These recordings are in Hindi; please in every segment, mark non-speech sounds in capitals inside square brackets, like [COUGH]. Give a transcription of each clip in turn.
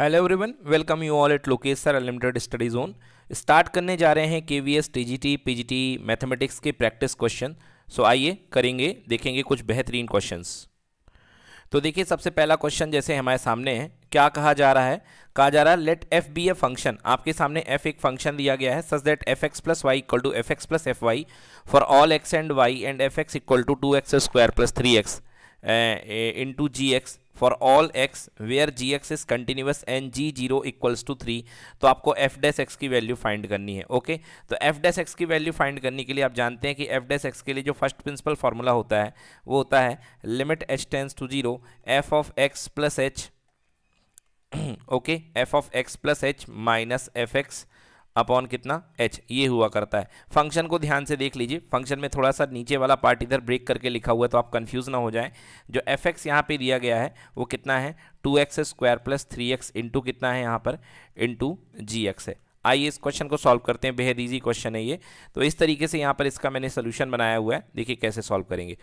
Hello everyone welcome you all at Lokesh sir unlimited study zone start करने जा रहे हैं K V S T G T P G T mathematics के प्रैक्टिस क्वेश्चन सो आइए करेंगे देखेंगे कुछ बेहतरीन क्वेश्चंस तो देखिए सबसे पहला क्वेश्चन जैसे हमारे सामने है क्या कहा जा रहा है कहा जा रहा है let f be a function आपके सामने एफ एक फंक्शन दिया गया है such that f x plus y equal to f x plus f y for all x and y and f x equal to two x square plus three x into g x for all x where g x is continuous and g zero equals to three तो आपको एफ डेस एक्स की वैल्यू फाइंड करनी है ओके okay? तो एफ डैस एक्स की वैल्यू फाइंड करने के लिए आप जानते हैं कि एफ डेस एक्स के लिए जो फर्स्ट प्रिंसिपल फार्मूला होता है वो होता है limit h tends to zero f of x plus h okay f of x plus h minus f x upon कितना एच ये हुआ करता है फंक्शन को ध्यान से देख लीजिए फंक्शन में थोड़ा सा नीचे वाला पार्ट इधर ब्रेक करके लिखा हुआ है तो आप कंफ्यूज ना हो जाए जो एफ एक्स यहाँ पर दिया गया है वो कितना है two x square plus three x into कितना है यहाँ पर इंटू जी एक्स है आइए इस क्वेश्चन को सॉल्व करते हैं बेहद ईजी क्वेश्चन है ये तो इस तरीके से यहाँ पर इसका मैंने सोल्यूशन बनाया हुआ है देखिए कैसे सॉल्व करेंगे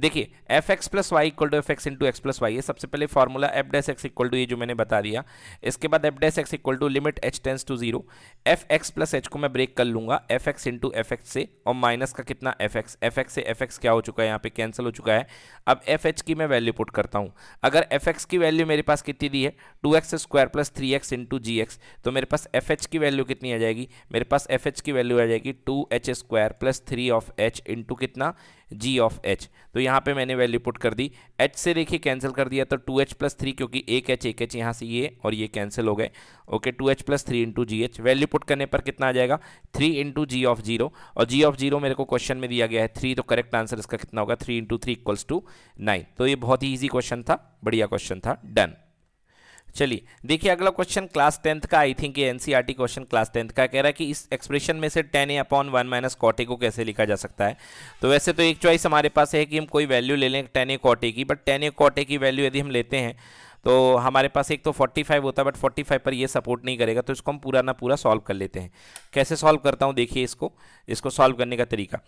देखिए f x plus y equal to f x into x plus y ये सबसे पहले formula f dash x equal to ये जो मैंने बता दिया इसके बाद f dash x equal to limit h tends to zero f x plus h को मैं ब्रेक कर लूंगा f x into f x से और माइनस का कितना एफ एक्स एफ एक्स से एफ एक्स क्या हो चुका है यहाँ पे कैंसिल हो चुका है अब एफ एच की मैं वैल्यू पुट करता हूँ अगर एफ एक्स की वैल्यू मेरे पास कितनी दी है two x square plus three x into g x तो मेरे पास एफ एच की वैल्यू कितनी आ जाएगी मेरे पास एफ एच की वैल्यू आ जाएगी two h square plus three of h into कितना जी ऑफ एच तो यहाँ पे मैंने वैल्यू पुट कर दी एच से देखिए कैंसिल कर दिया तो टू एच प्लस थ्री क्योंकि एक एच एक एच यहाँ से ये और ये कैंसिल हो गए okay two h plus three into g h value put करने पर कितना आ जाएगा three into g of zero और जी ऑफ जीरो मेरे को क्वेश्चन में दिया गया है थ्री तो करेक्ट आंसर इसका कितना होगा three into three equals to nine तो ये बहुत ही ईजी क्वेश्चन था बढ़िया क्वेश्चन था डन चलिए देखिए अगला क्वेश्चन क्लास टेंथ का आई थिंक ये एनसीईआरटी क्वेश्चन क्लास टेंथ का कह रहा है कि इस एक्सप्रेशन में से tan A upon one minus cot A को कैसे लिखा जा सकता है तो वैसे तो एक चॉइस हमारे पास है कि हम कोई वैल्यू ले लें टेन ए कॉटे की बट टेन ए कॉटे की वैल्यू यदि हम लेते हैं तो हमारे पास एक तो 45 होता है बट 45 पर ये सपोर्ट नहीं करेगा तो इसको हम पूरा ना पूरा सॉल्व कर लेते हैं कैसे सॉल्व करता हूँ देखिए इसको इसको सॉल्व करने का तरीका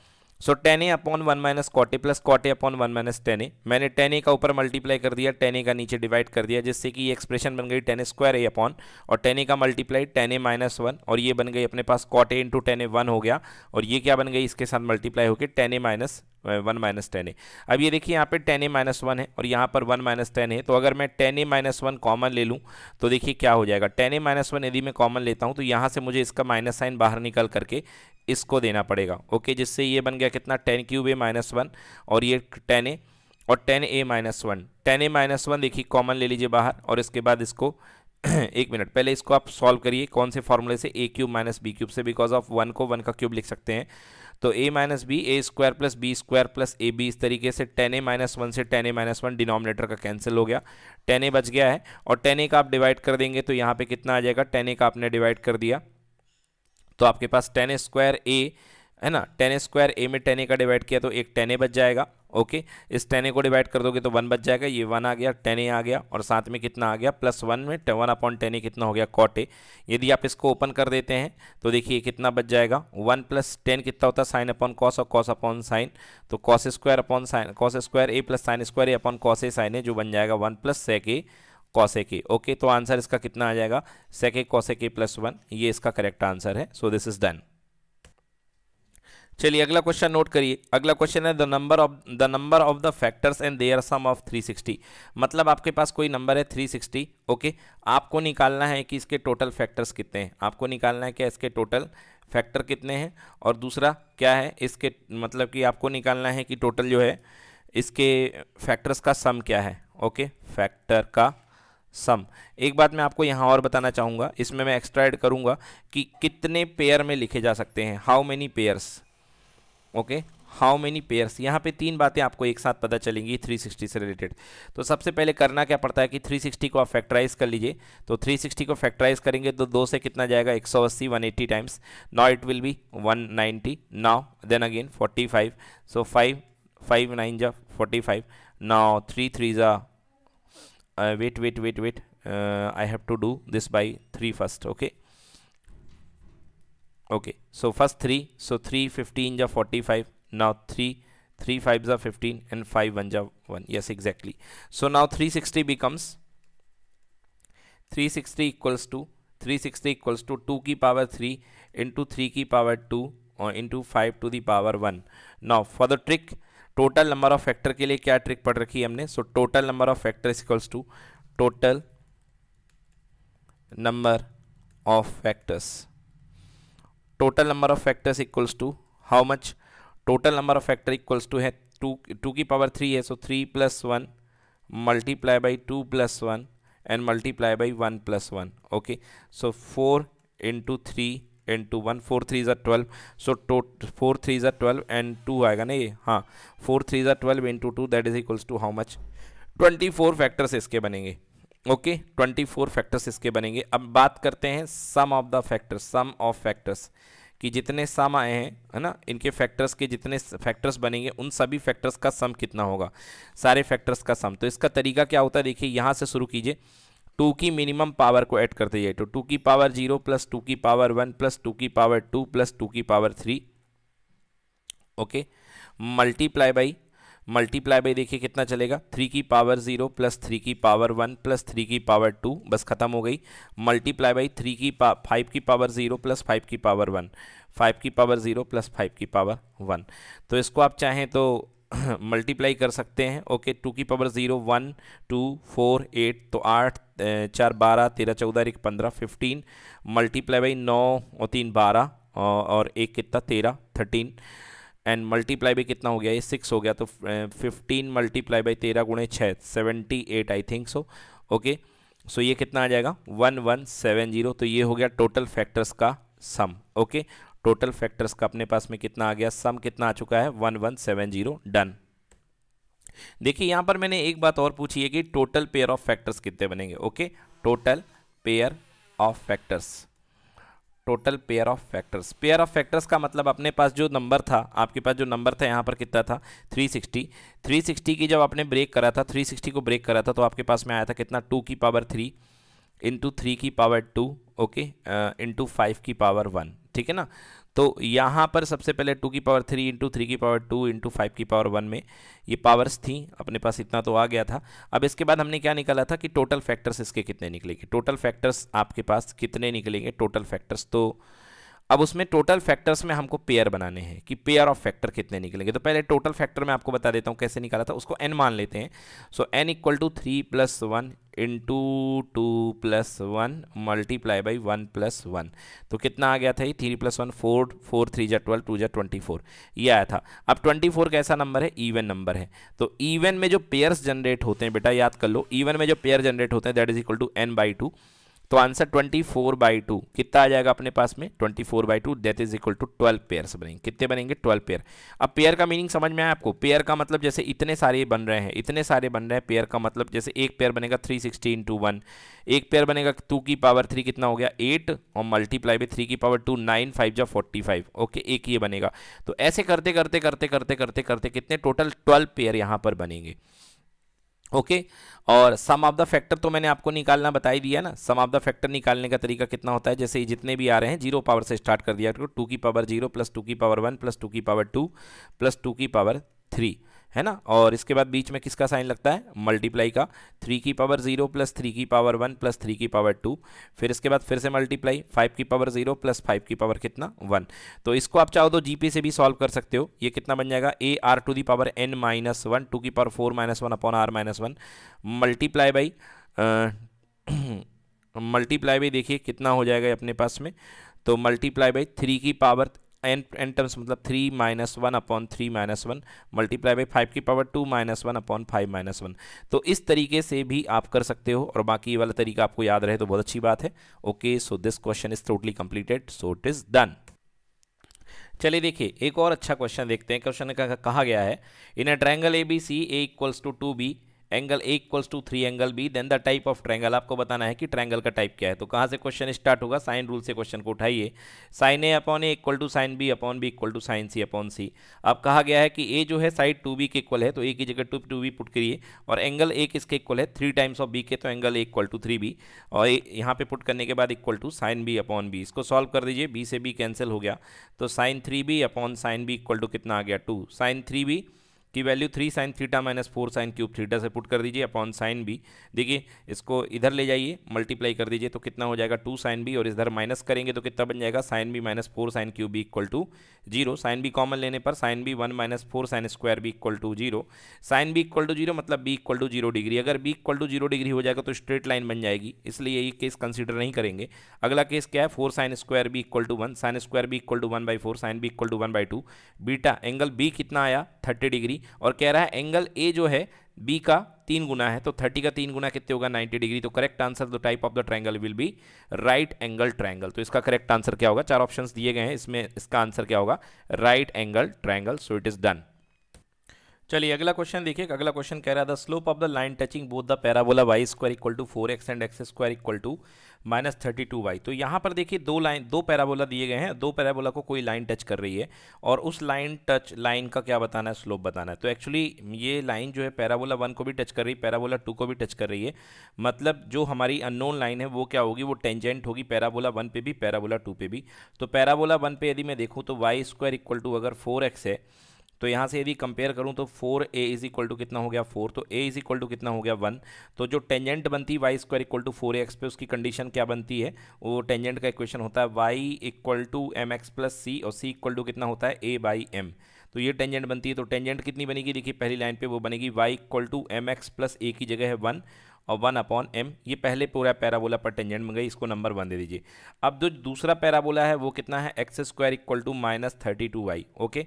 so tan A upon one minus cot A plus cot A upon one minus tan A मैंने टेन ए का ऊपर मल्टीप्लाई कर दिया टेन ए का नीचे डिवाइड कर दिया जिससे कि ये एक्सप्रेशन बन गई टेन स्क्वायर ए अपॉन और टेन ए का multiply tan A minus one और ये बन गई अपने पास cot A into tan A one हो गया और ये क्या बन गई इसके साथ मल्टीप्लाई होकर tan A minus one minus tan A अब ये देखिए यहाँ पे टेन ए माइनस वन है और यहाँ पर वन माइनस टेन है तो अगर मैं tan A minus one common ले लूँ तो देखिए क्या हो जाएगा टेन ए माइनस वन यदि मैं कॉमन लेता हूँ तो यहाँ से मुझे इसका माइनस साइन बाहर निकल करके इसको देना पड़ेगा ओके जिससे ये बन गया कितना tan cube A minus one और ये टेन ए और tan A minus one tan A minus one देखिए कॉमन ले लीजिए बाहर और इसके बाद इसको [CLEARS THROAT] एक मिनट पहले इसको आप सॉल्व करिए कौन से फॉर्मूले से A cube minus B cube से बिकॉज ऑफ वन को वन का क्यूब लिख सकते हैं तो A minus B A square plus B square plus A B इस तरीके से टेन ए माइनस वन से tan A minus one denominator का कैंसिल हो गया टेन ए बच गया है और टेन ए का आप डिवाइड कर देंगे तो यहाँ पे कितना आ जाएगा टेन ए का आपने डिवाइड कर दिया तो आपके पास टेन स्क्वायर ए है ना टेन स्क्वायर ए में टेन ए का डिवाइड किया तो एक टेन ए बच जाएगा ओके इस टेन ए को डिवाइड कर दोगे तो वन बच जाएगा ये वन आ गया टेन ए आ गया और साथ में कितना आ गया प्लस वन में वन अपॉन टेन ए कितना हो गया कॉट ए यदि आप इसको ओपन कर देते हैं तो देखिए कितना बच जाएगा वन प्लस टेन कितना होता तो है साइन अपॉन कॉस और कॉस अपॉन साइन तो cos square upon sin cos square A plus sin square A upon cos A sin A जो बन जाएगा वन प्लस सेक ए कौसे के ओके तो आंसर इसका कितना आ जाएगा sec A cosec plus one ये इसका करेक्ट आंसर है सो दिस इज डन चलिए अगला क्वेश्चन नोट करिए अगला क्वेश्चन है the number of the number of the factors and their sum of 360 मतलब आपके पास कोई नंबर है 360 ओके आपको निकालना है कि इसके टोटल फैक्टर्स कितने हैं आपको निकालना है क्या इसके टोटल फैक्टर कितने हैं और दूसरा क्या है इसके मतलब कि आपको निकालना है कि टोटल जो है इसके फैक्टर्स का सम क्या है ओके फैक्टर का सम एक बात मैं आपको यहाँ और बताना चाहूँगा इसमें मैं एक्स्ट्रा ऐड करूँगा कि कितने पेयर में लिखे जा सकते हैं how many pairs okay how many pairs यहाँ पे तीन बातें आपको एक साथ पता चलेंगी 360 से रिलेटेड तो सबसे पहले करना क्या पड़ता है कि 360 को आप फैक्टराइज कर लीजिए तो 360 को फैक्टराइज करेंगे तो दो से कितना जाएगा 180 180 times now it will be 190 now then again 45 so five five nine जा forty five now three three जा uh, wait wait wait wait uh, I have to do this by 3 first okay okay so first 3 so 3 15 are 45 now 3 3 5s are 15 and 5 one are 1 yes exactly so now 360 becomes 360 equals to 360 equals to 2 key power 3 into 3 key power 2 or into 5 to the power 1 now for the trick total number of factor के लिए क्या ट्रिक पढ़ रखी है हमने so total number of factor equals to total number of factors total number of factors equals to how much total number of factor equals to है टू टू की पावर थ्री है so three plus one multiply by two plus one and multiply by one plus one okay so four into three two one four three ज़ा twelve so to four three ज़ा ट्वेल्व एंड टू आएगा ना ये हाँ फोर थ्री ज़ा twelve two two that is equals to how much twenty four factors इसके बनेंगे ओके ट्वेंटी फोर फैक्टर्स इसके बनेंगे अब बात करते हैं sum of the factors sum of factors कि जितने सम आए हैं है ना इनके फैक्टर्स के जितने फैक्टर्स बनेंगे उन सभी फैक्टर्स का सम कितना होगा सारे फैक्टर्स का सम तो इसका तरीका क्या होता है देखिए यहाँ से शुरू कीजिए टू की मिनिमम पावर को ऐड करते जाइए तो टू की पावर जीरो प्लस टू की पावर वन प्लस टू की पावर टू प्लस टू की power three okay multiply by multiply by देखिए कितना चलेगा थ्री की पावर जीरो प्लस थ्री की पावर वन प्लस थ्री की पावर टू बस खत्म हो गई मल्टीप्लाई बाई थ्री की पा फाइव की पावर जीरो प्लस फाइव की पावर वन फाइव की पावर जीरो प्लस फाइव की पावर वन तो इसको आप चाहें तो मल्टीप्लाई [COUGHS] कर सकते हैं ओके टू की power zero one two four eight तो आठ चार बारह तेरह चौदह एक पंद्रह फिफ्टीन मल्टीप्लाई बाई नौ और तीन बारह और एक कितना तेरह थर्टीन एंड मल्टीप्लाई बाई कितना हो गया ये सिक्स हो गया तो फिफ्टीन मल्टीप्लाई बाई तेरह गुणे छः seventy eight I think so okay so ये कितना आ जाएगा वन वन सेवन जीरो तो ये हो गया टोटल फैक्टर्स का सम ओके टोटल फैक्टर्स का अपने पास में कितना आ गया सम कितना आ चुका है one one seven zero done देखिए यहाँ पर मैंने एक बात और पूछी है कि टोटल पेयर ऑफ फैक्टर्स कितने बनेंगे okay total pair of factors total pair of factors pair of factors का मतलब अपने पास जो नंबर था आपके पास जो नंबर था यहाँ पर कितना था 360 360 की जब आपने ब्रेक करा था 360 को ब्रेक करा था तो आपके पास में आया था कितना 2 की पावर 3 इंटू थ्री की पावर 2 ओके इंटू फाइव की पावर वन ठीक है ना तो यहाँ पर सबसे पहले टू की पावर थ्री इंटू थ्री की पावर टू इंटू फाइव की पावर वन में ये पावर्स थी अपने पास इतना तो आ गया था अब इसके बाद हमने क्या निकाला था कि टोटल फैक्टर्स इसके कितने निकलेंगे टोटल फैक्टर्स आपके पास कितने निकलेंगे टोटल फैक्टर्स तो अब उसमें टोटल फैक्टर्स में हमको पेयर बनाने हैं कि पेयर ऑफ फैक्टर कितने निकलेंगे तो पहले टोटल फैक्टर में आपको बता देता हूँ कैसे निकाला था उसको एन मान लेते हैं so N equal to three plus one into two plus one multiply by one plus one तो कितना आ गया था ये three plus one four four three जै ट्वेल्व टू जै ट्वेंटी फोर ये आया था अब ट्वेंटी फोर कैसा नंबर है ईवन नंबर है तो ईवन में जो पेयर्स जनरेट होते हैं बेटा याद कर लो ईवन में जो पेयर जनरेट होते हैं that is equal to N by two तो answer twenty four by two कितना आ जाएगा अपने पास में twenty four by two that is equal to twelve pair बनेंगे कितने बनेंगे ट्वेल्व पेयर अब पेयर का मीनिंग समझ में आया आपको पेयर का मतलब जैसे इतने सारे बन रहे हैं इतने सारे बन रहे हैं पेयर का मतलब जैसे एक पेयर बनेगा थ्री सिक्सटी इंटू वन एक पेयर बनेगा टू की पावर थ्री कितना हो गया एट और मल्टीप्लाई बाई थ्री की पावर टू नाइन फाइव जो फोर्टी फाइव ओके एक ये बनेगा तो ऐसे करते करते करते करते करते करते कितने टोटल ट्वेल्व पेयर यहाँ पर बनेंगे ओके और सम ऑफ द फैक्टर तो मैंने आपको निकालना बता ही दिया ना सम ऑफ द फैक्टर निकालने का तरीका कितना होता है जैसे ये जितने भी आ रहे हैं जीरो पावर से स्टार्ट कर दिया टू की पावर जीरो प्लस टू की पावर वन प्लस टू की पावर टू प्लस टू की पावर थ्री है ना और इसके बाद बीच में किसका साइन लगता है मल्टीप्लाई का थ्री की पावर जीरो प्लस थ्री की पावर वन प्लस थ्री की पावर टू फिर इसके बाद फिर से मल्टीप्लाई फाइव की पावर जीरो प्लस फाइव की पावर कितना वन तो इसको आप चाहो तो जीपी से भी सॉल्व कर सकते हो ये कितना बन जाएगा A R to the power N minus one two की power four minus one upon R minus one multiply by multiply by देखिए कितना हो जाएगा अपने पास में तो मल्टीप्लाई बाई थ्री की पावर एन एन टर्म्स मतलब three minus one upon three minus one multiply by five की power two minus one upon five minus one तो इस तरीके से भी आप कर सकते हो और बाकी वाला तरीका आपको याद रहे तो बहुत अच्छी बात है okay so this question is totally completed so it is done चलिए देखिए एक और अच्छा क्वेश्चन देखते हैं क्वेश्चन कहा गया है in a triangle A B C A equals to two B angle A equals to three angle B then the type of triangle आपको बताना है कि ट्रैंगल का टाइप क्या है तो कहाँ से क्वेश्चन स्टार्ट होगा साइन रूल से क्वेश्चन को उठाइए sine A upon A equal to sine B upon B equal to sine C upon C अब कहा गया है कि ए जो है साइड टू बी के इक्वल है तो ए की जगह टू टू बी पुट करिए और एंगल ए किसके इक्वल है थ्री टाइम्स ऑफ बी के तो angle A equal to three B और यहाँ पे पुट करने के बाद equal to sine B upon B इसको सॉल्व कर दीजिए बी से बी कैंसिल हो गया तो sine three B upon sine B equal to कितना आ गया टू साइन थ्री बी की value three sine theta minus four sine cube theta से पुट कर दीजिए अपॉन साइन बी देखिए इसको इधर ले जाइए मल्टीप्लाई कर दीजिए तो कितना हो जाएगा टू साइन बी और इधर माइनस करेंगे तो कितना बन जाएगा sine B minus four sine cube B equal to zero sine B common लेने पर sine B one minus four sine square B equal to zero sine B equal to zero मतलब B equal to zero degree अगर B equal to zero degree हो जाएगा तो स्ट्रेट लाइन बन जाएगी इसलिए ये केस कंसिडर नहीं करेंगे अगला केस क्या है four sine square B equal to one sine square B equal to one by four sine B equal to one by two beta angle B कितना आया थर्टी डिग्री और कह रहा है एंगल ए जो है बी का तीन गुना है तो थर्टी का तीन गुना कितने होगा नाइन्टी डिग्री तो correct answer the type of the triangle will be right angle triangle तो इसका करेक्ट आंसर क्या होगा चार ऑप्शन दिए गए हैं इसमें इसका आंसर क्या होगा right angle triangle so it is done चलिए अगला क्वेश्चन देखिए अगला क्वेश्चन कह रहा है the slope of the line touching both the parabola Y square equal to four X and X square equal to minus thirty two Y तो यहाँ पर देखिए दो लाइन दो पैराबोला दिए गए हैं दो पैराबोला को कोई लाइन टच कर रही है और उस लाइन टच लाइन का क्या बताना है स्लोप बताना है तो एक्चुअली ये लाइन जो है पैराबोला वन को भी टच कर रही है पैराबोला टू को भी टच कर रही है मतलब जो हमारी अननोन लाइन है वो क्या होगी वो टेंजेंट होगी पैराबोला वन पे भी पैराबोला टू पे भी तो पैराबोला वन पे यदि मैं देखूँ तो वाई स्क्वायर इक्वल टू अगर फोर एक्स है तो यहाँ से यदि कंपेयर करूँ तो four A is equal to कितना हो गया फोर तो ए इज इक्वल टू कितना हो गया वन तो जो टेंजेंट बनती है Y square equal to four X पे उसकी कंडीशन क्या बनती है वो टेंजेंट का इक्वेशन होता है Y equal to M X plus C और सी इक्वल टू कितना होता है ए बाई एम तो ये टेंजेंट बनती है तो टेंजेंट कितनी बनेगी देखिए पहली लाइन पर वो बनेगी Y equal to M X plus A की जगह है वन और वन अपॉन एम ये पहले पूरा पैराबोला पर टेंजेंट मंगाई गई इसको नंबर वन दे दीजिए अब जो दूसरा पैराबोला है वो कितना है X square equal to minus thirty two Y okay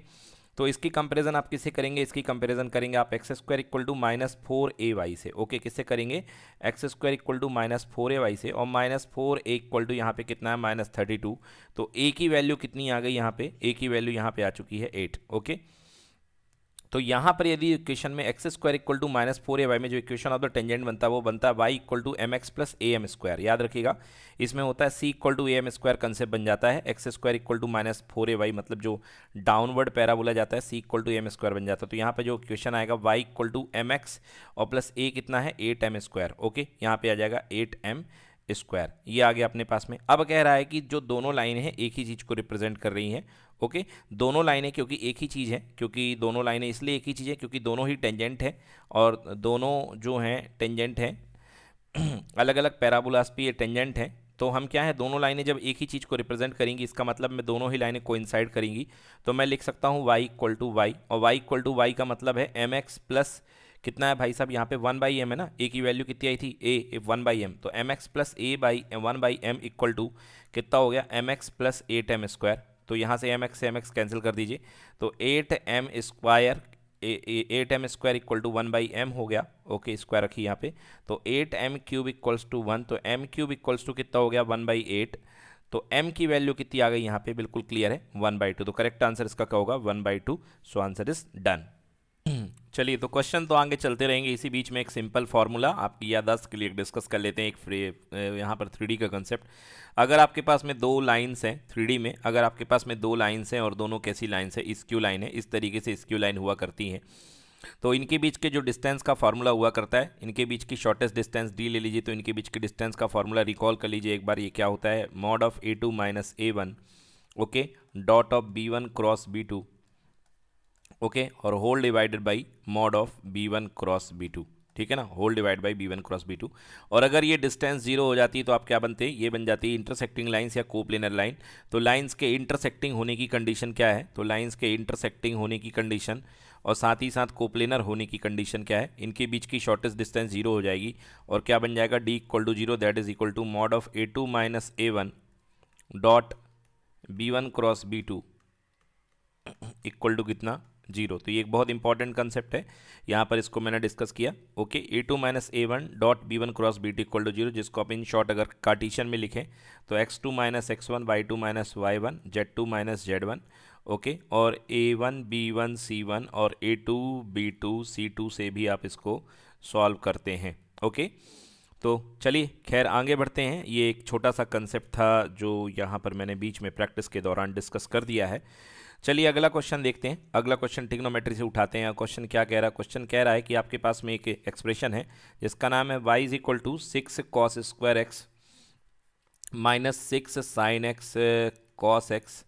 तो इसकी कंपेरिजन आप किससे करेंगे इसकी कंपेरिजन करेंगे आप X square equal to minus four A Y से ओके किससे करेंगे X square equal to minus four A Y से और minus four A equal to यहाँ पे कितना है माइनस थर्टी टू तो ए की वैल्यू कितनी आ गई यहाँ पे ए की वैल्यू यहाँ पे आ चुकी है एट ओके तो यहाँ पर यदि इक्वेशन में X square equal to minus four A Y में जो इक्वेशन ऑफ द टेंजेंट बनता है वो बनता है Y equal to M X plus A M square याद रखिएगा इसमें होता है C equal to A M square concept बन जाता है X square equal to minus four A Y मतलब जो डाउनवर्ड पैरा बोला जाता है C equal to M square बन जाता है तो यहाँ पर जो इक्वेशन आएगा Y equal to M X और प्लस ए कितना है एट एम स्क्वायर ओके यहाँ पर आ जाएगा एट एम स्क्वायर ये आ गया अपने पास में अब कह रहा है कि जो दोनों लाइन है एक ही चीज़ को रिप्रेजेंट कर रही है ओके दोनों लाइनें क्योंकि एक ही चीज़ है क्योंकि दोनों लाइनें इसलिए एक ही चीज़ है क्योंकि दोनों ही टेंजेंट है और दोनों जो हैं टेंजेंट हैं अलग अलग पैराबुलास पे ये टेंजेंट हैं तो हम क्या है दोनों लाइनें जब एक ही चीज़ को रिप्रेजेंट करेंगी इसका मतलब मैं दोनों ही लाइनें कोइंसाइड करेंगी तो मैं लिख सकता हूँ वाई इक्वल टू वाई और वाई इक्वल टू वाई का मतलब है एम एक्स प्लस कितना है भाई साहब यहाँ पे वन बाई एम है ना ए की वैल्यू कितनी आई थी ए वन बाई एम तो M X plus A by one by M equal to कितना हो गया M X plus eight M square तो यहाँ से M X M X cancel कर दीजिए तो eight M square eight M square equal to one by M हो गया ओके स्क्वायर रखिए यहाँ पे तो eight M cube equals to one तो एम क्यूब इक्वल्स टू कितना हो गया वन बाई एट तो m की वैल्यू कितनी आ गई यहाँ पे बिल्कुल क्लियर है वन बाई टू तो करेक्ट आंसर इसका क्या होगा one by two so answer is done चलिए तो क्वेश्चन तो आगे चलते रहेंगे इसी बीच में एक सिंपल फार्मूला आपकी यादाश्त के लिए डिस्कस कर लेते हैं एक फ्रे यहाँ पर थ्री का कंसेप्ट अगर आपके पास में दो लाइन्स हैं थ्री में अगर आपके पास में दो लाइन्स हैं और दोनों कैसी लाइन्स हैं स्क्यू लाइन है इस तरीके से स्क्यू लाइन हुआ करती हैं तो इनके बीच के जो डिस्टेंस का फार्मूला हुआ करता है इनके बीच की शॉर्टेस्ट डिस्टेंस डी ले लीजिए तो इनके बीच के डिस्टेंस का फार्मूला रिकॉल कर लीजिए एक बार ये क्या होता है mod of A two minus A one okay dot of B one cross B two okay और whole divided by mod of B one cross B two ठीक है ना whole divide by B one cross B two और अगर ये डिस्टेंस जीरो हो जाती है तो आप क्या बनते हैं ये बन जाती है इंटरसेक्टिंग लाइन्स या कोप्लेनर लाइन तो लाइन्स के इंटरसेक्टिंग होने की कंडीशन क्या है तो लाइन्स के इंटरसेक्टिंग होने की कंडीशन और साथ ही साथ कोप्लेनर होने की कंडीशन क्या है इनके बीच की शॉर्टेस्ट डिस्टेंस जीरो हो जाएगी और क्या बन जाएगा D equal to zero that is equal to mod of A two minus A one dot B one cross B two equal to कितना जीरो तो ये एक बहुत इंपॉर्टेंट कंसेप्ट है यहाँ पर इसको मैंने डिस्कस किया okay A two minus A one dot B one cross B two equal to zero जिसको आप इन शॉर्ट अगर कार्टिशन में लिखें तो X two minus X one Y two minus Y one Z two minus Z one okay और A one B one C one और A two B two C two से भी आप इसको सॉल्व करते हैं ओके तो चलिए खैर आगे बढ़ते हैं ये एक छोटा सा कंसेप्ट था जो यहाँ पर मैंने बीच में प्रैक्टिस के दौरान डिस्कस कर दिया है चलिए अगला क्वेश्चन देखते हैं अगला क्वेश्चन टिग्नोमेट्री से उठाते हैं क्वेश्चन क्या कह रहा है क्वेश्चन कह रहा है कि आपके पास में एक एक्सप्रेशन है जिसका नाम है Y is equal to six cos square X minus six sine X cos X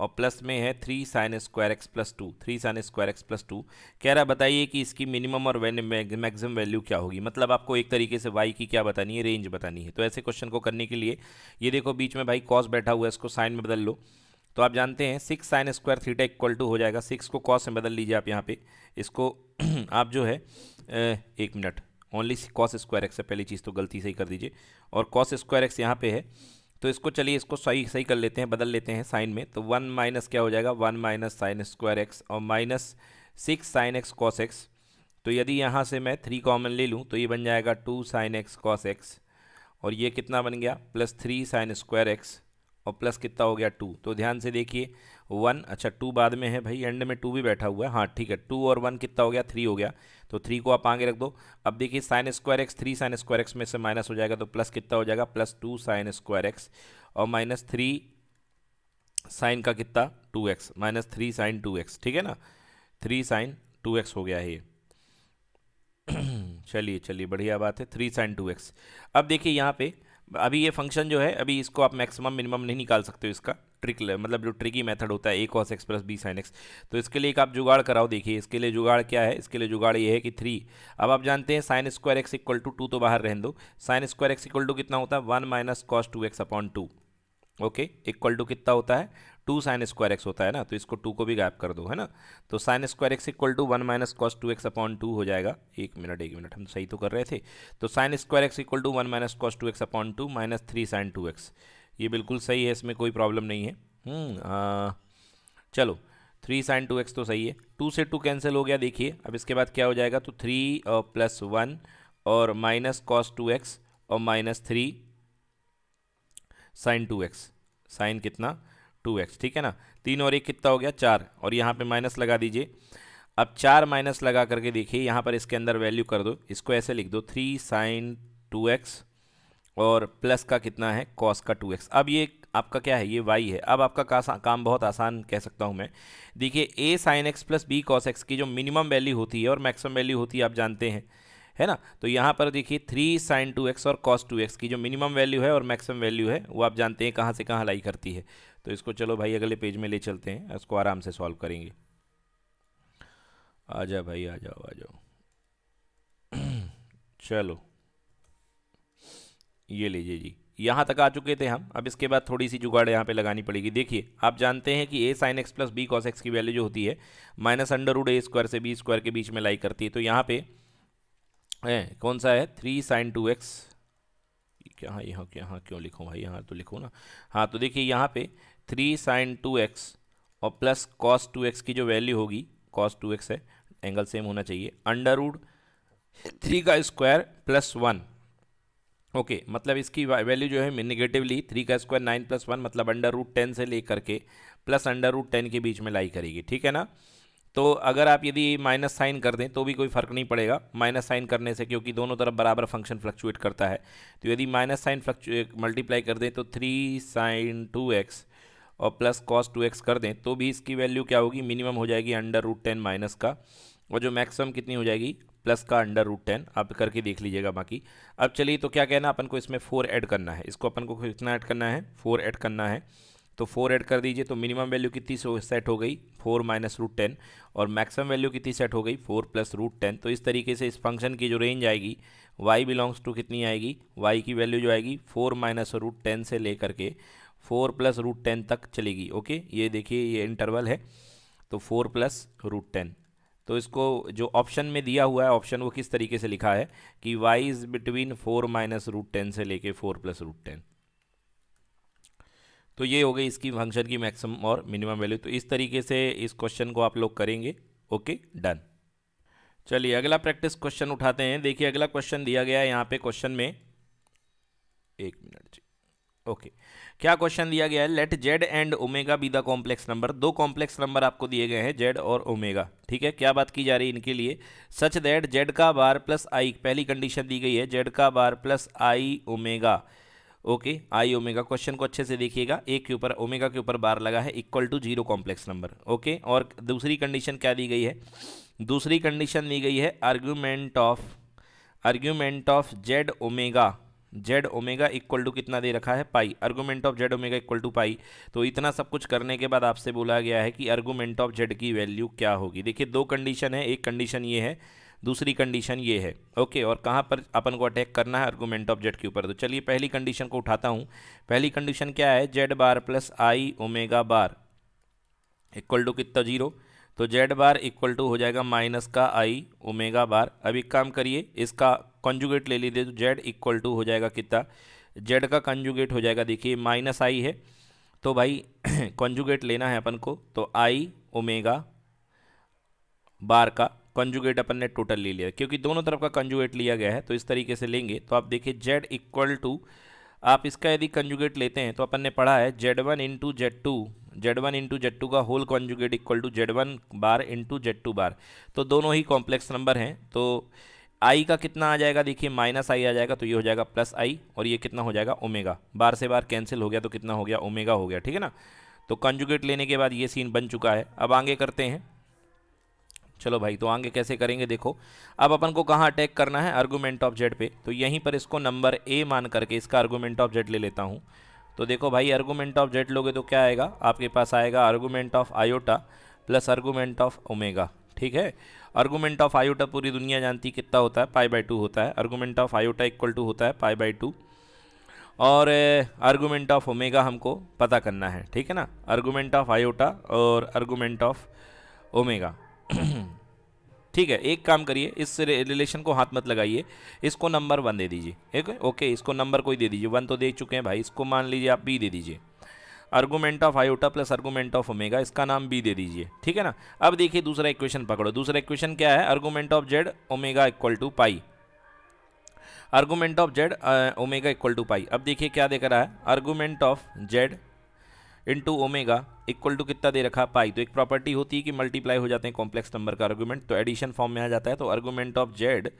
और प्लस में है three sine square X plus two three sine square X plus two कह रहा बताइए कि इसकी मिनिमम और मैक्सिमम वैल्यू क्या होगी मतलब आपको एक तरीके से वाई की क्या बतानी है रेंज बतानी है तो ऐसे क्वेश्चन को करने के लिए ये देखो बीच में भाई कॉस बैठा हुआ है इसको साइन में बदल लो तो आप जानते हैं six sine square theta equal to हो जाएगा सिक्स को कॉस में बदल लीजिए आप यहाँ पे इसको [CLEARS THROAT] आप जो है एक minute only cos square X है पहली चीज़ तो गलती से ही कर दीजिए और कॉस स्क्वायर एक्स यहाँ पे है तो इसको चलिए इसको सही सही कर लेते हैं बदल लेते हैं साइन में तो वन माइनस क्या हो जाएगा one minus sine square X और minus six sine X cos X तो यदि यहाँ से मैं थ्री कॉमन ले लूँ तो ये बन जाएगा two sine X cos X और ये कितना बन गया plus three sine square X और प्लस कितना हो गया टू तो ध्यान से देखिए वन अच्छा टू बाद में है भाई एंड में टू भी बैठा हुआ है हाँ ठीक है टू और वन कितना हो गया थ्री हो गया तो थ्री को आप आगे रख दो अब देखिए sine square x three sine square X में से माइनस हो जाएगा तो प्लस कितना हो जाएगा plus two sine square X और माइनस थ्री साइन का कितना two X minus three sine two X ठीक है ना थ्री साइन टू एक्स हो गया है ये [CLEARS THROAT] चलिए चलिए बढ़िया बात है थ्री साइन टू एक्स अब देखिए यहाँ पर अभी ये फंक्शन जो है अभी इसको आप मैक्सिमम मिनिमम नहीं निकाल सकते हो इसका ट्रिक मतलब जो ट्रिकी मेथड होता है A cos X plus B sine X तो इसके लिए एक आप जुगाड़ कराओ देखिए इसके लिए जुगाड़ क्या है इसके लिए जुगाड़ ये है कि थ्री अब आप जानते हैं sine square X equal to two तो बाहर रहने दो sine square X equal to कितना होता है one minus cos two x upon two okay equal to कितना होता है टू साइन स्क्वायर एक्स होता है ना तो इसको टू को भी गैप कर दो है ना तो sine square X equal to one minus cos two x upon two हो जाएगा एक मिनट एक मिनट हम सही तो कर रहे थे तो sine square X equal to one minus cos two x upon two minus three sine two X ये बिल्कुल सही है इसमें कोई प्रॉब्लम नहीं है हम्म, आ, चलो थ्री साइन टू एक्स तो सही है टू से टू कैंसिल हो गया देखिए अब इसके बाद क्या हो जाएगा तो थ्री प्लस वन और माइनस कॉस टू एक्स और minus three sine two X sine कितना टू एक्स ठीक है ना तीन और एक कितना हो गया चार और यहाँ पे माइनस लगा दीजिए अब चार माइनस लगा करके देखिए यहाँ पर इसके अंदर वैल्यू कर दो इसको ऐसे लिख दो थ्री साइन टू एक्स और प्लस का कितना है कॉस का टू एक्स अब ये आपका क्या है ये वाई है अब आपका का, काम बहुत आसान कह सकता हूँ मैं देखिए A sine X plus B cos X की जो मिनिमम वैल्यू होती है और मैक्सिमम वैल्यू होती है आप जानते हैं है ना तो यहाँ पर देखिए थ्री साइन टू एक्स और कॉस टू एक्स की जो मिनिमम वैल्यू है और मैक्सिमम वैल्यू है वो आप जानते हैं कहाँ से कहाँ लाई करती है तो इसको चलो भाई अगले पेज में ले चलते हैं इसको आराम से सॉल्व करेंगे आ जा भाई आ जाओ आ जाओ [CLEARS THROAT] चलो ये लीजिए जी यहाँ तक आ चुके थे हम अब इसके बाद थोड़ी सी जुगाड़ यहाँ पे लगानी पड़ेगी देखिए आप जानते हैं कि A sine X plus B cos X की वैल्यू जो होती है minus under root A square से बी स्क्वायर के बीच में लाई करती है तो यहाँ पे है, कौन सा है थ्री साइन टू एक्स क्या यहाँ यहाँ क्यों लिखूँ भाई यहाँ तो लिखो ना हाँ तो देखिए यहाँ पे थ्री साइन टू एक्स और प्लस कॉस टू एक्स की जो वैल्यू होगी कॉस टू एक्स है एंगल सेम होना चाहिए अंडर रूड थ्री का स्क्वायर प्लस वन ओके मतलब इसकी वैल्यू जो है निगेटिवली थ्री का स्क्वायर नाइन प्लस वन मतलब अंडर रूट टेन से लेकर के प्लस अंडर रूट टेन के बीच में लाई करेगी ठीक है ना तो अगर आप यदि माइनस साइन कर दें तो भी कोई फ़र्क नहीं पड़ेगा माइनस साइन करने से क्योंकि दोनों तरफ बराबर फंक्शन फ्लक्चुएट करता है तो यदि माइनस साइन फ्लक्चुएट मल्टीप्लाई कर दें तो थ्री साइन टू एक्स और प्लस कॉस टू एक्स कर दें तो भी इसकी वैल्यू क्या होगी मिनिमम हो जाएगी अंडर रूट टेन माइनस का और जो मैक्सिमम कितनी हो जाएगी प्लस का अंडर रूट टेन आप करके देख लीजिएगा बाकी अब चलिए तो क्या कहना अपन को इसमें फोर ऐड करना है इसको अपन को कितना ऐड करना है फोर ऐड करना है तो फोर ऐड कर दीजिए तो मिनिमम वैल्यू कितनी सेट हो गई फोर माइनस रूट टेन और मैक्सिमम वैल्यू कितनी सेट हो गई फोर प्लस रूट टेन तो इस तरीके से इस फंक्शन की जो रेंज आएगी वाई बिलोंग्स टू कितनी आएगी वाई की वैल्यू जो आएगी फोर माइनस रूट टेन से लेकर के फोर प्लस रूट टेन तक चलेगी ओके ये देखिए ये इंटरवल है तो फोर प्लस रूट टेन तो इसको जो ऑप्शन में दिया हुआ है ऑप्शन वो किस तरीके से लिखा है कि y is between four minus root ten से लेके फोर प्लस रूट टेन तो ये हो गई इसकी फंक्शन की मैक्सिमम और मिनिमम वैल्यू तो इस तरीके से इस क्वेश्चन को आप लोग करेंगे ओके डन चलिए अगला प्रैक्टिस क्वेश्चन उठाते हैं देखिए अगला क्वेश्चन दिया गया है यहाँ पे क्वेश्चन में एक मिनट जी ओके क्या क्वेश्चन दिया गया है let Z and omega be the complex number दो कॉम्प्लेक्स नंबर आपको दिए गए हैं जेड और ओमेगा ठीक है क्या बात की जा रही है इनके लिए सच दैट जेड का बार प्लस आई पहली कंडीशन दी गई है जेड का bar plus I omega okay I omega question को अच्छे से देखिएगा एक के ऊपर ओमेगा के ऊपर बार लगा है equal to zero complex number okay और दूसरी कंडीशन क्या दी गई है दूसरी कंडीशन दी गई है argument of argument of Z omega Z omega equal to कितना दे रखा है pi argument of Z omega equal to pi तो इतना सब कुछ करने के बाद आपसे बोला गया है कि आर्गूमेंट ऑफ जेड की वैल्यू क्या होगी देखिए दो कंडीशन है एक कंडीशन ये है दूसरी कंडीशन ये है ओके और कहाँ पर अपन को अटैक करना है अर्गूमेंट ऑफ जेड के ऊपर तो चलिए पहली कंडीशन को उठाता हूँ पहली कंडीशन क्या है Z bar plus I omega bar equal to कितना जीरो तो जेड बार इक्वल टू हो जाएगा माइनस का आई ओमेगा बार अब एक काम करिए इसका कॉन्जुगेट ले लीजिए तो जेड इक्वल टू हो जाएगा कितना जेड का कंजुगेट हो जाएगा देखिए माइनस आई है तो भाई कॉन्जुगेट [CLEARS THROAT] लेना है अपन को तो आई ओमेगा बार का कंजुगेट अपन ने टोटल ले लिया क्योंकि दोनों तरफ का कंजुगेट लिया गया है तो इस तरीके से लेंगे तो आप देखिए जेड इक्वल टू आप इसका यदि कंजुगेट लेते हैं तो अपन ने पढ़ा है Z one into Z two Z one into Z two का whole conjugate equal to Z one bar into Z two bar तो दोनों ही कॉम्प्लेक्स नंबर हैं तो आई का कितना आ जाएगा देखिए माइनस आई आ जाएगा तो ये हो जाएगा प्लस आई और ये कितना हो जाएगा ओमेगा बार से बार कैंसिल हो गया तो कितना हो गया ओमेगा हो गया ठीक है ना तो कंजुगेट लेने के बाद ये सीन बन चुका है अब आगे करते हैं चलो भाई तो आगे कैसे करेंगे देखो अब अपन को कहाँ अटैक करना है आर्गूमेंट ऑफ जेड पे तो यहीं पर इसको नंबर ए मान करके इसका आर्गूमेंट ऑफ जेड ले लेता हूँ तो देखो भाई आर्गूमेंट ऑफ जेड लोगे तो क्या आएगा आपके पास आएगा argument of iota plus argument of omega ठीक है आर्गूमेंट ऑफ आयोटा पूरी दुनिया जानती कितना होता है पाई बाई टू होता है argument of iota equal to होता है पाई बाई टू और आर्गूमेंट ऑफ ओमेगा हमको पता करना है ठीक है ना आर्गूमेंट ऑफ आयोटा और आर्गूमेंट ऑफ ओमेगा ठीक है एक काम करिए इस रिलेशन को हाथ मत लगाइए इसको नंबर वन दे दीजिए ठीक है ओके इसको नंबर कोई दे दीजिए वन तो दे चुके हैं भाई इसको मान लीजिए आप बी दे दीजिए argument of iota plus argument of omega इसका नाम बी दे दीजिए ठीक है ना अब देखिए दूसरा इक्वेशन पकड़ो दूसरा इक्वेशन क्या है argument of Z omega equal to pi argument of Z omega equal to pi अब देखिए क्या देख रहा है argument of Z into omega equal to कितना दे रखा पाई तो एक प्रॉपर्टी होती है कि मल्टीप्लाई हो जाते हैं कॉम्प्लेक्स नंबर का आर्गूमेंट तो एडिशन फॉर्म में आ जाता है तो argument of Z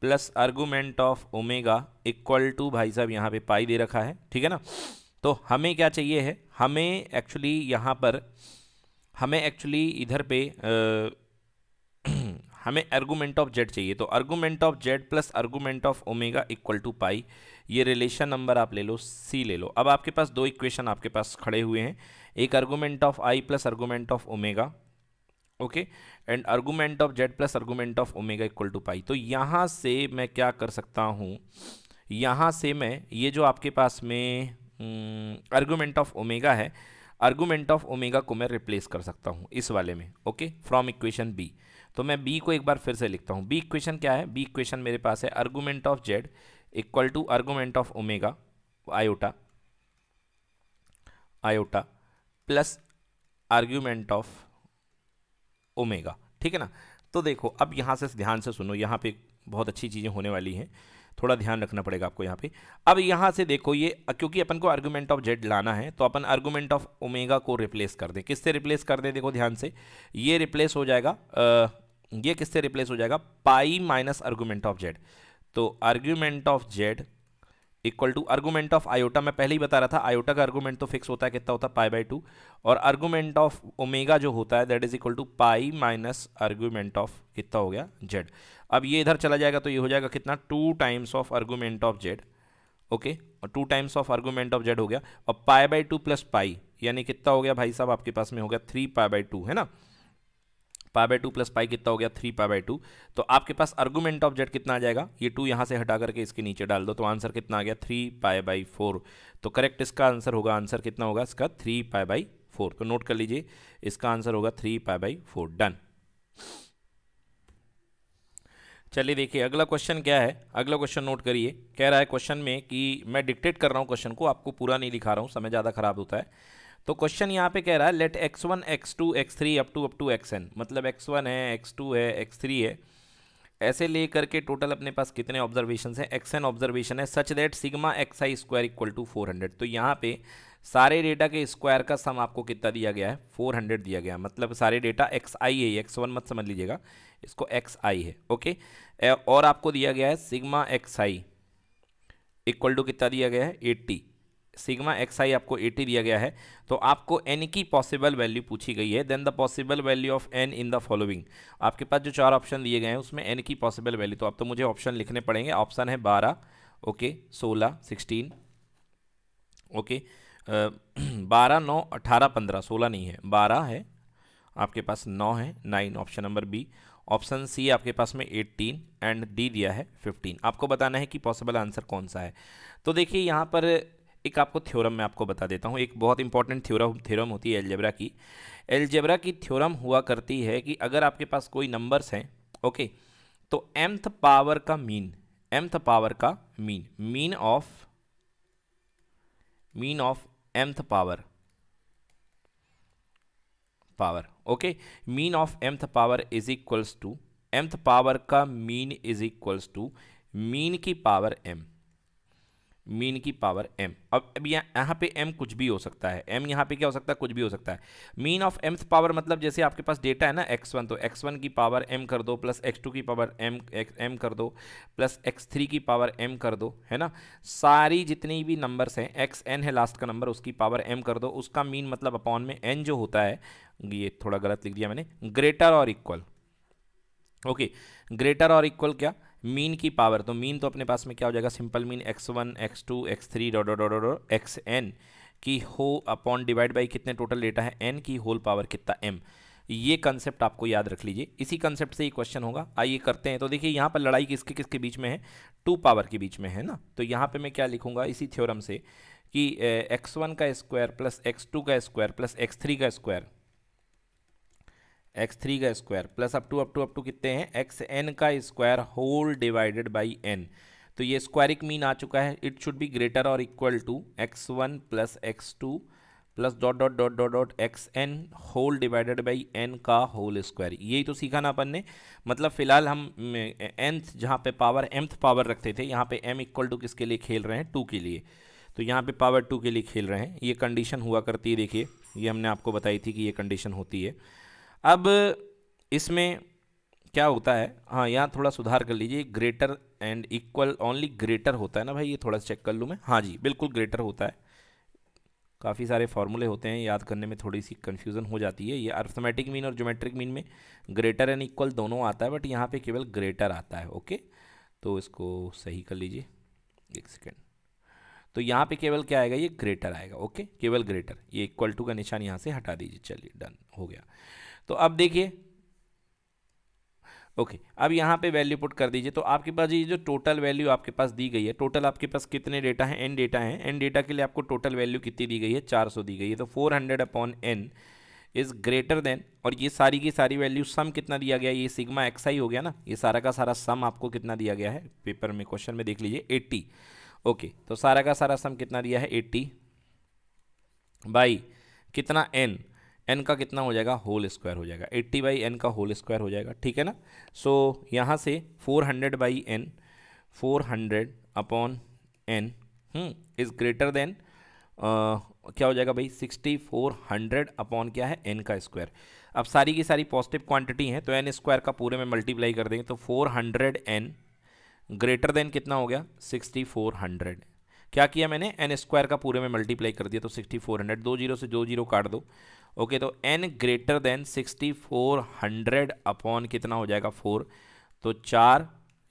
plus argument of omega equal to भाई साहब यहाँ पे पाई दे रखा है ठीक है ना तो हमें क्या चाहिए है हमें एक्चुअली यहाँ पर हमें एक्चुअली इधर पे आ, [CLEARS THROAT] हमें आर्गूमेंट ऑफ जेड चाहिए तो argument of Z plus argument of omega equal to pi ये रिलेशन नंबर आप ले लो सी ले लो अब आपके पास दो इक्वेशन आपके पास खड़े हुए हैं एक argument of I plus argument of omega okay and argument of Z plus argument of omega equal to pi तो यहाँ से मैं क्या कर सकता हूँ यहाँ से मैं ये जो आपके पास में आर्गूमेंट ऑफ ओमेगा है आर्गूमेंट ऑफ ओमेगा को मैं रिप्लेस कर सकता हूँ इस वाले में ओके फ्रॉम इक्वेशन बी तो मैं बी को एक बार फिर से लिखता हूँ बी इक्वेशन क्या है बी इक्वेशन मेरे पास है argument of Z equal to argument of omega iota iota plus argument of omega ठीक है ना तो देखो अब यहाँ से ध्यान से सुनो यहाँ पे बहुत अच्छी चीज़ें होने वाली हैं थोड़ा ध्यान रखना पड़ेगा आपको यहाँ पे अब यहाँ से देखो ये क्योंकि अपन को आर्गुमेंट ऑफ जेड लाना है तो अपन आर्गुमेंट ऑफ ओमेगा को रिप्लेस कर दें किससे रिप्लेस कर दें देखो ध्यान से ये रिप्लेस हो जाएगा आ, ये किससे रिप्लेस हो जाएगा pi minus argument of Z तो argument of Z equal to argument of iota मैं पहले ही बता रहा था आयोटा का आर्गूमेंट तो फिक्स होता है कितना होता है पाई बाई टू और आर्गूमेंट ऑफ ओमेगा जो होता है that is equal to pi minus argument of कितना हो गया जेड अब ये इधर चला जाएगा तो ये हो जाएगा कितना two times of argument of Z okay और two times of argument of Z हो गया और pi by two plus pi यानी कितना हो गया भाई साहब आपके पास में हो गया थ्री पाई बाई टू है ना pi by two plus pi कितना हो गया थ्री पाई बाई टू तो आपके पास आर्गूमेंट ऑफ जेड कितना आ जाएगा ये टू यहाँ से हटा करके इसके नीचे डाल दो तो आंसर कितना आ गया थ्री पाए बाई फोर तो करेक्ट इसका आंसर होगा आंसर कितना होगा इसका थ्री पाए बाई फोर तो नोट कर लीजिए इसका आंसर होगा three pi by four done चलिए देखिए अगला क्वेश्चन क्या है अगला क्वेश्चन नोट करिए कह रहा है क्वेश्चन में कि मैं डिक्टेट कर रहा हूँ क्वेश्चन को आपको पूरा नहीं दिखा रहा हूँ समय ज़्यादा खराब होता है तो क्वेश्चन यहाँ पे कह रहा है let X one x two x three up to up to x N मतलब एक्स वन है एक्स टू है एक्स थ्री है ऐसे ले करके टोटल अपने पास कितने ऑब्जर्वेशन हैं एक्स एन ऑब्जर्वेशन है such that sigma x I square equal to four hundred तो यहाँ पे सारे डेटा के स्क्वायर का सम आपको कितना दिया गया है फोर हंड्रेड दिया गया मतलब सारे डेटा एक्स आई है एक्स वन मत समझ लीजिएगा इसको एक्स आई है ओके और आपको दिया गया है sigma x I equal to कितना दिया गया है एट्टी सिग्मा एक्स आई आपको 80 दिया गया है तो आपको एन की पॉसिबल वैल्यू पूछी गई है then the possible value of N in the following आपके पास जो चार ऑप्शन दिए गए हैं उसमें एन की पॉसिबल वैल्यू तो आप तो मुझे ऑप्शन लिखने पड़ेंगे ऑप्शन है बारह ओके सोलह सिक्सटीन ओके [CLEARS THROAT] बारह नौ अठारह पंद्रह सोलह नहीं है बारह है आपके पास नौ है nine option number B option C आपके पास में एट्टीन एंड डी दिया है फिफ्टीन आपको बताना है कि पॉसिबल आंसर कौन सा है तो देखिए यहाँ पर एक आपको थ्योरम मैं आपको बता देता हूँ एक बहुत इंपॉर्टेंट थ्योरम थ्योरम होती है एलजेब्रा की एलजेब्रा की थ्योरम हुआ करती है कि अगर आपके पास कोई नंबर्स हैं ओके तो एम्थ पावर का मीन एम्थ पावर का mean mean of mean of mth power power okay mean of mth power is equals to mth power का mean is equals to mean की पावर एम मीन की पावर एम अब अब यहाँ पे एम कुछ भी हो सकता है एम यहाँ पे क्या हो सकता है कुछ भी हो सकता है मीन ऑफ एम्थ पावर मतलब जैसे आपके पास डेटा है ना एक्स वन तो एक्स वन की पावर एम कर दो प्लस एक्स टू की पावर एम एम कर दो प्लस एक्स थ्री की पावर एम कर दो है ना सारी जितनी भी नंबर्स हैं एक्स एन है लास्ट का नंबर उसकी पावर एम कर दो उसका मीन मतलब अपॉन में एन जो होता है ये थोड़ा गलत लिख दिया मैंने ग्रेटर और इक्वल ओके ग्रेटर और इक्वल क्या मीन की पावर तो मीन तो अपने पास में क्या हो जाएगा simple mean x one x two x three dot dot dot x n की हो अपॉन डिवाइड बाई कितने टोटल डेटा है एन की होल पावर कितना एम ये कंसेप्ट आपको याद रख लीजिए इसी कंसेप्ट से ही क्वेश्चन होगा आइए करते हैं तो देखिए यहाँ पर लड़ाई किसके किसके बीच में है टू पावर के बीच में है ना तो यहाँ पे मैं क्या लिखूंगा इसी थ्योरम से कि एक्स वन का स्क्वायर प्लस एक्स टू का स्क्वायर प्लस एक्स थ्री का स्क्वायर एक्स थ्री का square plus up to up to up to कितने हैं एक्स एन का square whole divided by n तो ये स्क्वायरिक मीन आ चुका है इट शुड बी ग्रेटर और equal to x one plus x two plus dot dot dot dot dot x n whole divided by n का होल स्क्वायर यही तो सीखा ना अपन ने मतलब फिलहाल हम एंथ जहाँ पे पावर एम्थ पावर रखते थे यहाँ पे एम इक्वल टू किसके लिए खेल रहे हैं टू के लिए तो यहाँ पे पावर टू के लिए खेल रहे हैं ये कंडीशन हुआ करती है देखिए ये हमने आपको बताई थी कि ये कंडीशन होती है अब इसमें क्या होता है हाँ यहाँ थोड़ा सुधार कर लीजिए greater and equal only greater होता है ना भाई ये थोड़ा चेक कर लूँ मैं हाँ जी बिल्कुल ग्रेटर होता है काफ़ी सारे फॉर्मूले होते हैं याद करने में थोड़ी सी कन्फ्यूज़न हो जाती है ये अर्थमेटिक मीन और जोमेट्रिक मीन में ग्रेटर एंड इक्वल दोनों आता है बट यहाँ पे केवल ग्रेटर आता है ओके तो इसको सही कर लीजिए एक सेकेंड तो यहाँ पे केवल क्या आएगा ये ग्रेटर आएगा ओके केवल ग्रेटर ये इक्वल टू का निशान यहाँ से हटा दीजिए चलिए डन हो गया तो अब देखिए ओके okay, अब यहाँ पे वैल्यू पुट कर दीजिए तो आपके पास ये जो टोटल वैल्यू आपके पास दी गई है टोटल आपके पास कितने डेटा हैं एन डेटा हैं एन डेटा के लिए आपको टोटल वैल्यू कितनी दी गई है 400 दी गई है तो 400 hundred upon n is greater than और ये सारी की सारी वैल्यू सम कितना दिया गया ये सिग्मा एक्स आई हो गया ना ये सारा का सारा सम आपको कितना दिया गया है पेपर में क्वेश्चन में देख लीजिए एट्टी ओके तो सारा का सारा सम कितना दिया है एट्टी बाई कितना एन एन का कितना हो जाएगा होल स्क्वायर हो जाएगा एट्टी बाई एन का होल स्क्वायर हो जाएगा ठीक है ना सो so, यहाँ से four hundred by n four hundred upon n is greater than क्या हो जाएगा भाई सिक्सटी फोर हंड्रेड अपॉन क्या है एन का स्क्वायर अब सारी की सारी पॉजिटिव क्वांटिटी हैं तो एन स्क्वायर का पूरे में मल्टीप्लाई कर देंगे तो four hundred n greater than कितना हो गया सिक्सटी फोर हंड्रेड क्या किया मैंने एन स्क्वायर का पूरे में मल्टीप्लाई कर दिया तो सिक्सटी फोर हंड्रेड दो जीरो से दो जीरो काट दो ओके तो n greater than sixty four hundred upon कितना हो जाएगा फोर तो चार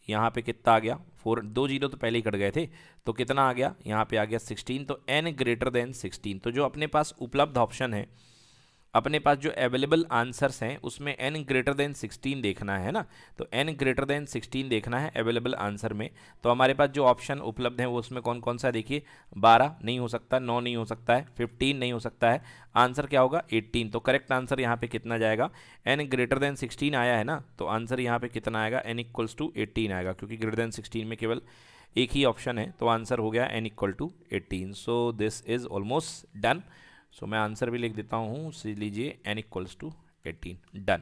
यहाँ पे कितना आ गया फोर दो जीरो तो पहले ही कट गए थे तो कितना आ गया यहाँ पे आ गया सिक्सटीन तो एन ग्रेटर देन सिक्सटीन तो जो अपने पास उपलब्ध ऑप्शन है अपने पास जो अवेलेबल आंसर्स हैं उसमें एन ग्रेटर देन सिक्सटीन देखना है ना तो एन ग्रेटर देन सिक्सटीन देखना है अवेलेबल आंसर में तो हमारे पास जो ऑप्शन उपलब्ध हैं वो उसमें कौन कौन सा देखिए बारह नहीं हो सकता नौ नहीं हो सकता है फिफ्टीन नहीं हो सकता है आंसर क्या होगा एट्टीन तो करेक्ट आंसर यहाँ पे कितना जाएगा एन ग्रेटर देन सिक्सटीन आया है ना तो आंसर यहाँ पर कितना आएगा एन इक्वल्स टू एट्टीन आएगा क्योंकि ग्रेटर देन सिक्सटीन में केवल एक ही ऑप्शन है तो आंसर हो गया n equal to eighteen so this is almost done सो मैं आंसर भी लिख देता हूँ लीजिए n equals to eighteen done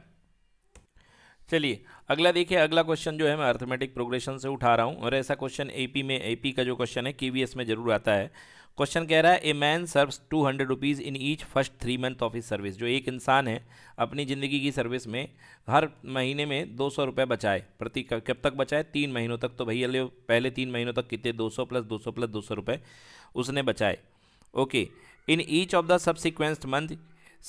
चलिए अगला देखिए अगला क्वेश्चन जो है मैं अर्थमेटिक प्रोग्रेशन से उठा रहा हूँ और ऐसा क्वेश्चन एपी में एपी का जो क्वेश्चन है केवीएस में जरूर आता है क्वेश्चन कह रहा है a man serves two hundred rupees in each first three month of his service जो एक इंसान है अपनी ज़िंदगी की सर्विस में हर महीने में दो सौ रुपये बचाए प्रति कब तक बचाए तीन महीनों तक तो भैया पहले तीन महीनों तक कितने दो सौ प्लस दो सौ प्लस दो सौ रुपये उसने बचाए okay okay. In each of the subsequent month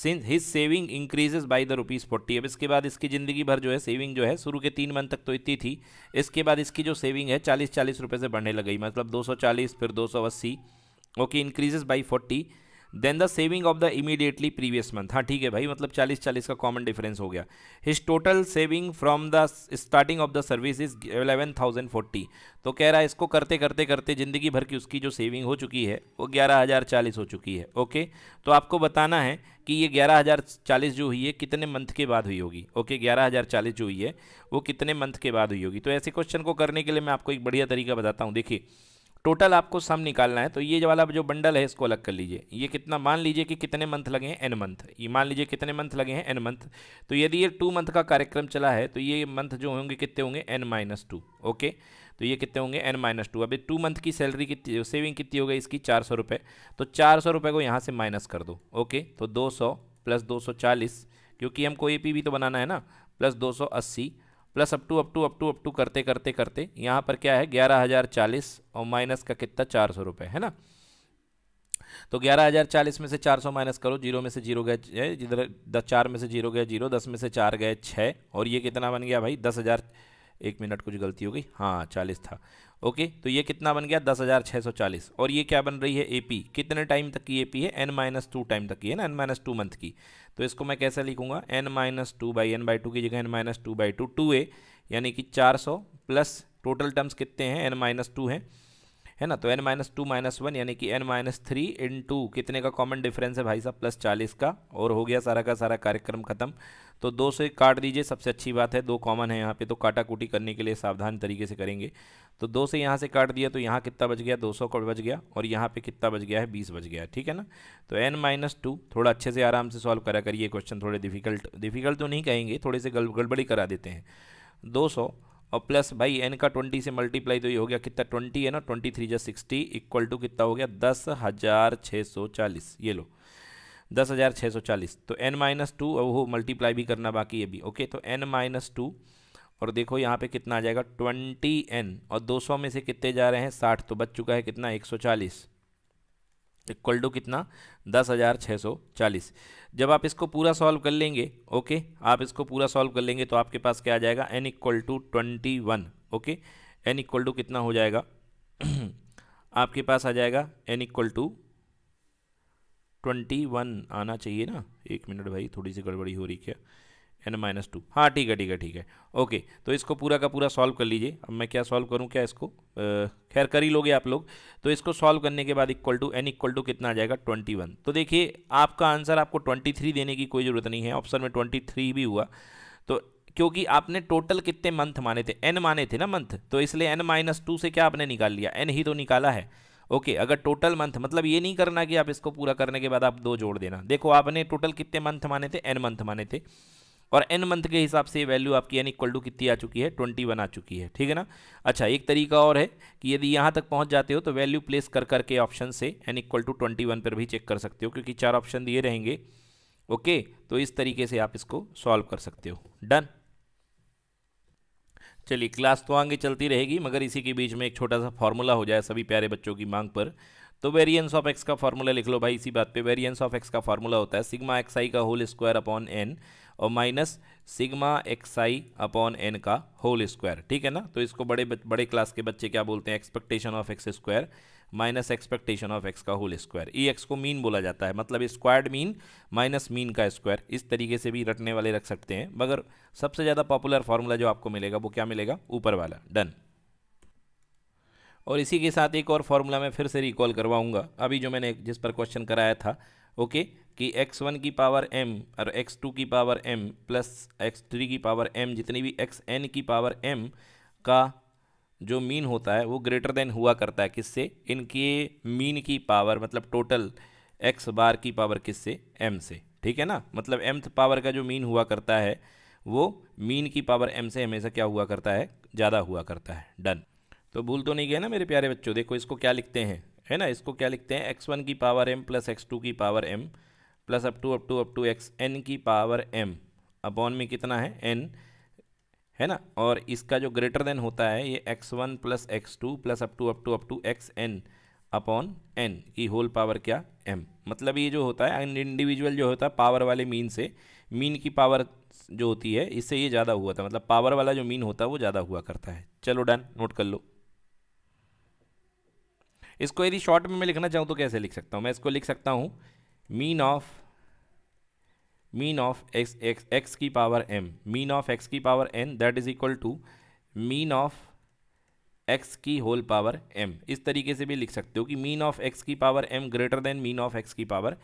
since his saving increases by the rupees forty अब इसके बाद इसकी ज़िंदगी भर जो है सेविंग जो है शुरू के तीन मंथ तक तो इतनी थी इसके बाद इसकी जो सेविंग है चालीस चालीस रुपये से बढ़ने लगी मतलब दो सौ चालीस फिर दो सौ अस्सी okay increases by forty then the saving of the immediately previous month हाँ ठीक है भाई मतलब चालीस चालीस का कॉमन डिफरेंस हो गया his total saving from the starting of the service is eleven thousand forty तो कह रहा है इसको करते करते करते ज़िंदगी भर की उसकी जो सेविंग हो चुकी है वो ग्यारह हज़ार चालीस हो चुकी है ओके तो आपको बताना है कि ये ग्यारह हज़ार चालीस जो हुई है कितने मंथ के बाद हुई होगी ओके ग्यारह हज़ार चालीस जो हुई है वो कितने मंथ के बाद हुई होगी तो ऐसे क्वेश्चन को करने के लिए मैं आपको एक बढ़िया तरीका बताता हूँ देखिए टोटल आपको सम निकालना है तो ये वाला जो बंडल है इसको अलग कर लीजिए ये कितना मान लीजिए कि कितने मंथ लगे हैं एन मंथ ये मान लीजिए कितने मंथ लगे हैं एन मंथ तो यदि ये टू मंथ का कार्यक्रम चला है तो ये मंथ जो होंगे कितने होंगे एन माइनस टू ओके तो ये कितने होंगे एन माइनस टू अभी टू मंथ की सैलरी कितनी सेविंग कितनी हो गई इसकी चार सौ रुपये तो चार सौ रुपये को यहाँ से माइनस कर दो ओके तो दो सौ प्लस दो सौ चालीस क्योंकि हमको ए पी भी तो बनाना है ना प्लस दो सौ अस्सी plus up to up to up to up to करते करते करते यहाँ पर क्या है ग्यारह हज़ार चालीस और माइनस का कितना चार सौ रुपये है ना तो ग्यारह हज़ार चालीस में से चार सौ माइनस करो जीरो में से जीरो गए जिधर दस चार में से जीरो गए जीरो दस में से चार गए छः और ये कितना बन गया भाई दस हज़ार एक मिनट कुछ गलती हो गई हाँ चालीस था ओके तो ये कितना बन गया दस हज़ार छः सौ चालीस और ये क्या बन रही है ए पी कितने टाइम तक की ए पी है एन माइनस टू टाइम तक की है ना एन माइनस टू मंथ की तो इसको मैं कैसे लिखूंगा n minus two by n by two की जगह n minus two by two two a यानी कि चार सौ प्लस टोटल टर्म्स कितने हैं एन माइनस टू हैं है ना तो n minus two minus one यानी कि n minus three into two कितने का कॉमन डिफरेंस है भाई साहब प्लस चालीस का और हो गया सारा का सारा कार्यक्रम खत्म तो दो से काट दीजिए सबसे अच्छी बात है दो कॉमन है यहाँ पे तो काटा कूटी करने के लिए सावधान तरीके से करेंगे तो दो से यहाँ से काट दिया तो यहाँ कितना बच गया दो सौ का बच गया और यहाँ पे कितना बच गया है बीस बच गया ठीक है ना तो एन माइनस टू थोड़ा अच्छे से आराम से सॉल्व करा करिए क्वेश्चन थोड़े डिफिकल्ट डिफिकल्ट तो नहीं कहेंगे थोड़े से गड़बड़ी करा देते हैं दो सौ और प्लस भाई एन का ट्वेंटी से मल्टीप्लाई तो ये हो गया कितना ट्वेंटी है ना ट्वेंटी थ्री जा सिक्सटी इक्वल टू कितना हो गया दस हज़ार छः सौ चालीस ये लो दस हज़ार छः सौ चालीस तो एन माइनस टू और वो मल्टीप्लाई भी करना बाकी है भी ओके तो एन माइनस टू और देखो यहाँ पे कितना आ जाएगा ट्वेंटी एन और दो सौ में से कितने जा रहे हैं साठ तो बच चुका है कितना एक सौ चालीस इक्वल टू कितना दस हज़ार छः सौ चालीस जब आप इसको पूरा सॉल्व कर लेंगे ओके आप इसको पूरा सॉल्व कर लेंगे तो आपके पास क्या आ जाएगा n equal to twenty one okay n equal to कितना हो जाएगा [CLEARS THROAT] आपके पास आ जाएगा n equal to twenty one आना चाहिए ना एक मिनट भाई थोड़ी सी गड़बड़ी हो रही क्या एन माइनस टू हाँ ठीक है ठीक है ठीक है ओके तो इसको पूरा का पूरा सॉल्व कर लीजिए अब मैं क्या सॉल्व करूँ क्या इसको खैर कर ही लोगे आप लोग तो इसको सॉल्व करने के बाद equal to n equal to कितना आ जाएगा ट्वेंटी वन तो देखिए आपका आंसर आपको ट्वेंटी थ्री देने की कोई ज़रूरत नहीं है ऑप्शन में ट्वेंटी थ्री भी हुआ तो क्योंकि आपने टोटल कितने मंथ माने थे एन माने थे ना मंथ तो इसलिए एन माइनस टू से क्या आपने निकाल लिया एन ही तो निकाला है ओके okay, अगर टोटल मंथ मतलब ये नहीं करना कि आप इसको पूरा करने के बाद आप दो जोड़ देना देखो आपने टोटल कितने मंथ माने थे एन मंथ माने थे और एन मंथ के हिसाब से वैल्यू आपकी एन इक्वल टू कितनी आ चुकी है ट्वेंटी वन आ चुकी है ठीक है ना अच्छा एक तरीका और है कि यदि यहाँ तक पहुँच जाते हो तो वैल्यू प्लेस कर करके ऑप्शन से n equal to twenty one पर भी चेक कर सकते हो क्योंकि चार ऑप्शन दिए रहेंगे ओके तो इस तरीके से आप इसको सॉल्व कर सकते हो डन चलिए क्लास तो आगे चलती रहेगी मगर इसी के बीच में एक छोटा सा फॉर्मूला हो जाए सभी प्यारे बच्चों की मांग पर तो वेरियंस ऑफ एक्स का फॉर्मूला लिख लो भाई इसी बात पे वेरियंस ऑफ एक्स का फार्मूला होता है सिग्मा एक्स आई का होल स्क्वायर अपॉन एन और minus sigma x i upon n का होल स्क्वायर ठीक है ना तो इसको बड़े बड़े क्लास के बच्चे क्या बोलते हैं expectation of x square minus expectation of x का होल स्क्वायर ई एक्स को मीन बोला जाता है मतलब स्क्वायर्ड मीन माइनस मीन का स्क्वायर इस तरीके से भी रटने वाले रख सकते हैं मगर सबसे ज़्यादा पॉपुलर फार्मूला जो आपको मिलेगा वो क्या मिलेगा ऊपर वाला डन और इसी के साथ एक और फार्मूला मैं फिर से रिकॉल करवाऊंगा अभी जो मैंने जिस पर क्वेश्चन कराया था ओके कि एक्स वन की पावर एम और एक्स टू की power m plus x three की पावर एम जितनी भी एक्स एन की पावर एम का जो मीन होता है वो ग्रेटर देन हुआ करता है किससे इनके मीन की पावर मतलब टोटल एक्स बार की पावर किससे एम से ठीक है ना मतलब एम्थ पावर का जो मीन हुआ करता है वो मीन की पावर एम से हमेशा क्या हुआ करता है ज़्यादा हुआ करता है डन तो भूल तो नहीं गया ना मेरे प्यारे बच्चों देखो इसको क्या लिखते हैं है ना इसको क्या लिखते हैं एक्स वन की power m plus x two की power m plus up to up to up to x n की पावर एम अपॉन में कितना है एन है ना और इसका जो ग्रेटर देन होता है ये x one plus x two plus up to up to up to x n upon n की होल पावर क्या एम मतलब ये जो होता है इंडिविजुअल जो होता है पावर वाले मीन से मीन की पावर जो होती है इससे ये ज़्यादा हुआ था मतलब पावर वाला जो मीन होता है वो ज़्यादा हुआ करता है चलो डन नोट कर लो इसको यदि शॉर्ट में मैं लिखना चाहूँ तो कैसे लिख सकता हूँ मैं इसको लिख सकता हूँ mean of mean of x x x की power M mean of x की power n that is equal to mean of x की होल पावर एम इस तरीके से भी लिख सकते हो कि मीन ऑफ एक्स की power m greater than mean of x की पावर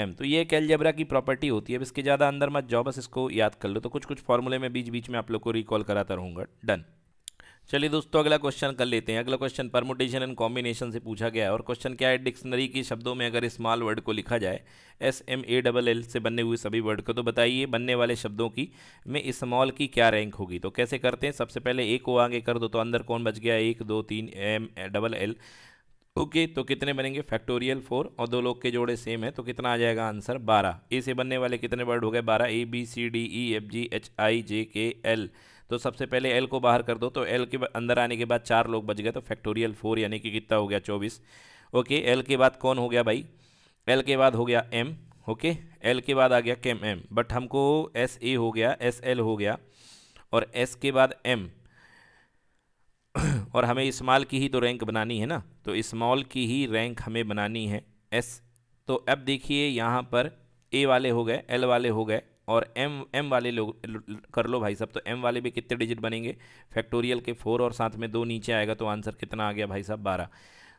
एम तो ये एक की प्रॉपर्टी होती है अब इसके ज़्यादा अंदर मत जाओ बस इसको याद कर लो तो कुछ कुछ फॉर्मूले में बीच बीच में आप लोग को रिकॉल कराता रहूँगा डन चलिए दोस्तों अगला क्वेश्चन कर लेते हैं अगला क्वेश्चन परमोटेशन एंड कॉम्बिनेशन से पूछा गया है और क्वेश्चन क्या है डिक्शनरी के शब्दों में अगर स्मॉल वर्ड को लिखा जाए S M A double L से बनने हुए सभी वर्ड को तो बताइए बनने वाले शब्दों की में स्मॉल की क्या रैंक होगी तो कैसे करते हैं सबसे पहले ए को आगे कर दो तो अंदर कौन बच गया एक दो तीन M double L okay okay, तो कितने बनेंगे फैक्टोरियल फोर और दो लोग के जोड़े सेम है तो कितना आ जाएगा आंसर बारह ए से बनने वाले कितने वर्ड हो गए बारह A B C D E F G H I J K L तो सबसे पहले एल को बाहर कर दो तो एल के अंदर आने के बाद चार लोग बच गए तो फैक्टोरियल फोर यानी कि कितना हो गया चौबीस ओके एल के बाद कौन हो गया भाई एल के बाद हो गया एम ओके एल के बाद आ गया केम एम बट हमको एस ए हो गया एस एल हो गया और एस के बाद एम [COUGHS] और हमें इस्माल की ही तो रैंक बनानी है ना तो इस्मॉल की ही रैंक हमें बनानी है एस तो अब देखिए यहाँ पर ए वाले हो गए एल वाले हो गए और एम एम वाले लोग कर लो भाई साहब तो एम वाले भी कितने डिजिट बनेंगे फैक्टोरियल के फोर और साथ में दो नीचे आएगा तो आंसर कितना आ गया भाई साहब बारह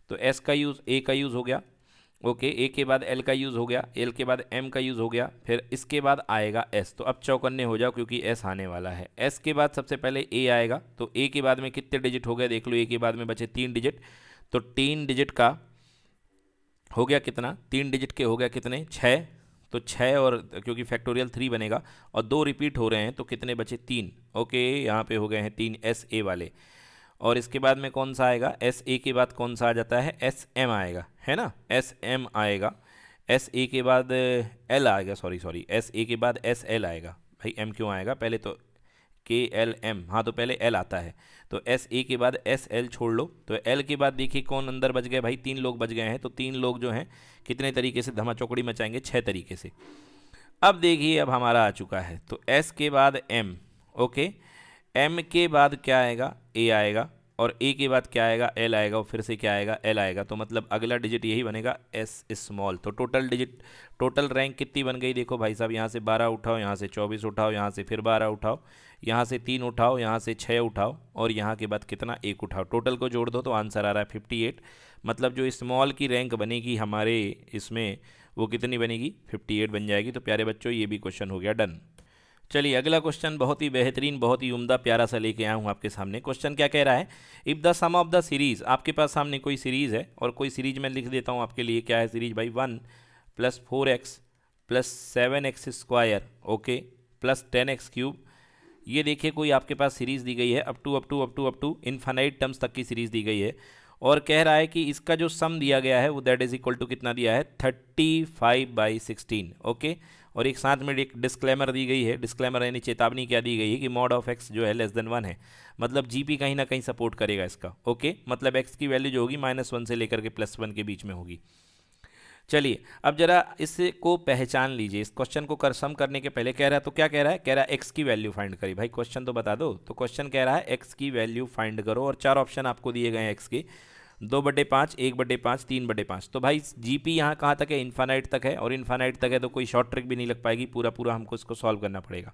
तो एस का यूज़ ए का यूज़ हो गया ओके ए के बाद एल का यूज़ हो गया एल के बाद एम का यूज़ हो गया फिर इसके बाद आएगा एस तो अब चौकन्ने हो जाओ क्योंकि एस आने वाला है एस के बाद सबसे पहले ए आएगा तो ए के बाद में कितने डिजिट हो गए देख लो ए के बाद में बचे तीन डिजिट तो तीन डिजिट का हो गया कितना तीन डिजिट के हो गया कितने छः तो छः और क्योंकि फैक्टोरियल थ्री बनेगा और दो रिपीट हो रहे हैं तो कितने बचे तीन ओके यहाँ पे हो गए हैं तीन एस ए वाले और इसके बाद में कौन सा आएगा एस ए के बाद कौन सा आ जाता है एस एम आएगा है ना एस एम आएगा एस ए के बाद एल आएगा सॉरी सॉरी एस ए के बाद एस एल आएगा भाई एम क्यों आएगा पहले तो के एल एम हाँ तो पहले एल आता है तो एस ए के बाद एस एल छोड़ लो तो एल के बाद देखिए कौन अंदर बच गए भाई तीन लोग बच गए हैं तो तीन लोग जो हैं कितने तरीके से धमा चौकड़ी मचाएंगे छः तरीके से अब देखिए अब हमारा आ चुका है तो एस के बाद एम ओके एम के बाद क्या आएगा ए आएगा और ए के बाद क्या आएगा एल आएगा और फिर से क्या आएगा एल आएगा तो मतलब अगला डिजिट यही बनेगा एस स्मॉल तो टोटल डिजिट टोटल रैंक कितनी बन गई देखो भाई साहब यहाँ से बारह उठाओ यहाँ से चौबीस उठाओ यहाँ से फिर बारह उठाओ यहाँ से तीन उठाओ यहाँ से छः उठाओ और यहाँ के बाद कितना एक उठाओ टोटल को जोड़ दो तो आंसर आ रहा है फिफ्टी एट मतलब जो स्मॉल की रैंक बनेगी हमारे इसमें वो कितनी बनेगी फिफ्टी एट बन जाएगी तो प्यारे बच्चों ये भी क्वेश्चन हो गया डन चलिए अगला क्वेश्चन बहुत ही बेहतरीन बहुत ही उम्दा प्यारा सा लेके आया हूँ आपके सामने क्वेश्चन क्या कह रहा है if the sum of the series आपके पास सामने कोई सीरीज़ है और कोई सीरीज़ मैं लिख देता हूँ आपके लिए क्या है सीरीज भाई one plus four x plus seven x square okay plus ten x cube ये देखिए कोई आपके पास सीरीज़ दी गई है up to up to up to up to infinite terms तक की सीरीज़ दी गई है और कह रहा है कि इसका जो सम दिया गया है वो दैट इज इक्वल टू कितना दिया है thirty five by sixteen okay और एक साथ में एक डिस्क्लेमर दी गई है डिस्क्लेमर यानी चेतावनी क्या दी गई है कि मॉड ऑफ एक्स जो है लेस देन वन है मतलब जीपी कहीं ना कहीं सपोर्ट करेगा इसका ओके मतलब एक्स की वैल्यू जो होगी माइनस वन से लेकर के प्लस वन के बीच में होगी चलिए अब जरा इसको पहचान लीजिए इस क्वेश्चन को कर सम करने के पहले कह रहा है तो क्या कह रहा है कह रहा है एक्स की वैल्यू फाइंड करी भाई क्वेश्चन तो बता दो तो क्वेश्चन कह रहा है एक्स की वैल्यू फाइंड करो और चार ऑप्शन आपको दिए गए हैं एक्स के दो बटे पाँच एक बटे पाँच तीन बटे पाँच तो भाई जी पी यहाँ कहाँ तक है इन्फानाइट तक है और इन्फानाइट तक है तो कोई शॉर्ट ट्रिक भी नहीं लग पाएगी पूरा पूरा हमको इसको सॉल्व करना पड़ेगा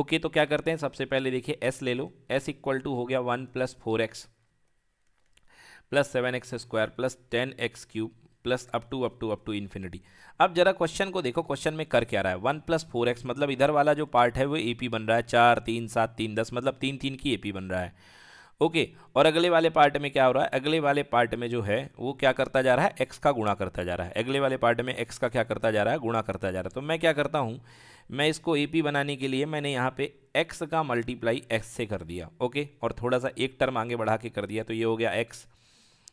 ओके तो क्या करते हैं सबसे पहले देखिए एस ले लो एस इक्वल टू हो गया one plus four x plus seven x square plus ten x cube plus up to up to up to infinity अब जरा क्वेश्चन को देखो क्वेश्चन में कर क्या रहा है वन प्लस फोर एक्स मतलब इधर वाला जो पार्ट है वो ए पी बन रहा है चार तीन सात तीन दस मतलब तीन तीन की ए पी बन रहा है ओके और अगले वाले पार्ट में क्या हो रहा है अगले वाले पार्ट में जो है वो क्या करता जा रहा है एक्स का गुणा करता जा रहा है अगले वाले पार्ट में एक्स का क्या करता जा रहा है गुणा करता जा रहा है तो मैं क्या करता हूँ मैं इसको ए पी बनाने के लिए मैंने यहाँ पे एक्स का मल्टीप्लाई एक्स से कर दिया ओके और थोड़ा सा एक टर्म आगे बढ़ा के कर दिया तो ये हो गया एक्स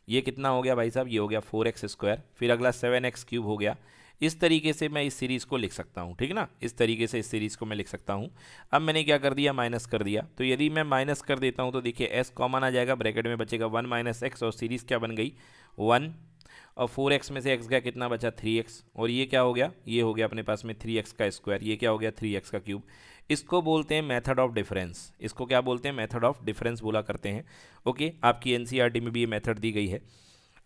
ये कितना हो गया भाई साहब ये हो गया फोर एक्स स्क्वायर फिर अगला सेवन एक्स क्यूब हो गया इस तरीके से मैं इस सीरीज़ को लिख सकता हूँ ठीक ना इस तरीके से इस सीरीज़ को मैं लिख सकता हूँ अब मैंने क्या कर दिया माइनस कर दिया तो यदि मैं माइनस कर देता हूँ तो देखिए एस कॉमन आ जाएगा ब्रैकेट में बचेगा वन माइनस एक्स और सीरीज़ क्या बन गई वन और फोर एक्स में से एक्स का कितना बचा थ्री एक्स और ये क्या हो गया ये हो गया अपने पास में थ्री एक्स का स्क्वायर ये क्या हो गया थ्री एक्स का क्यूब इसको बोलते हैं मेथड ऑफ डिफरेंस इसको क्या बोलते हैं मेथड ऑफ डिफरेंस बोला करते हैं ओके आपकी एनसीईआरटी e में भी ये मेथड दी गई है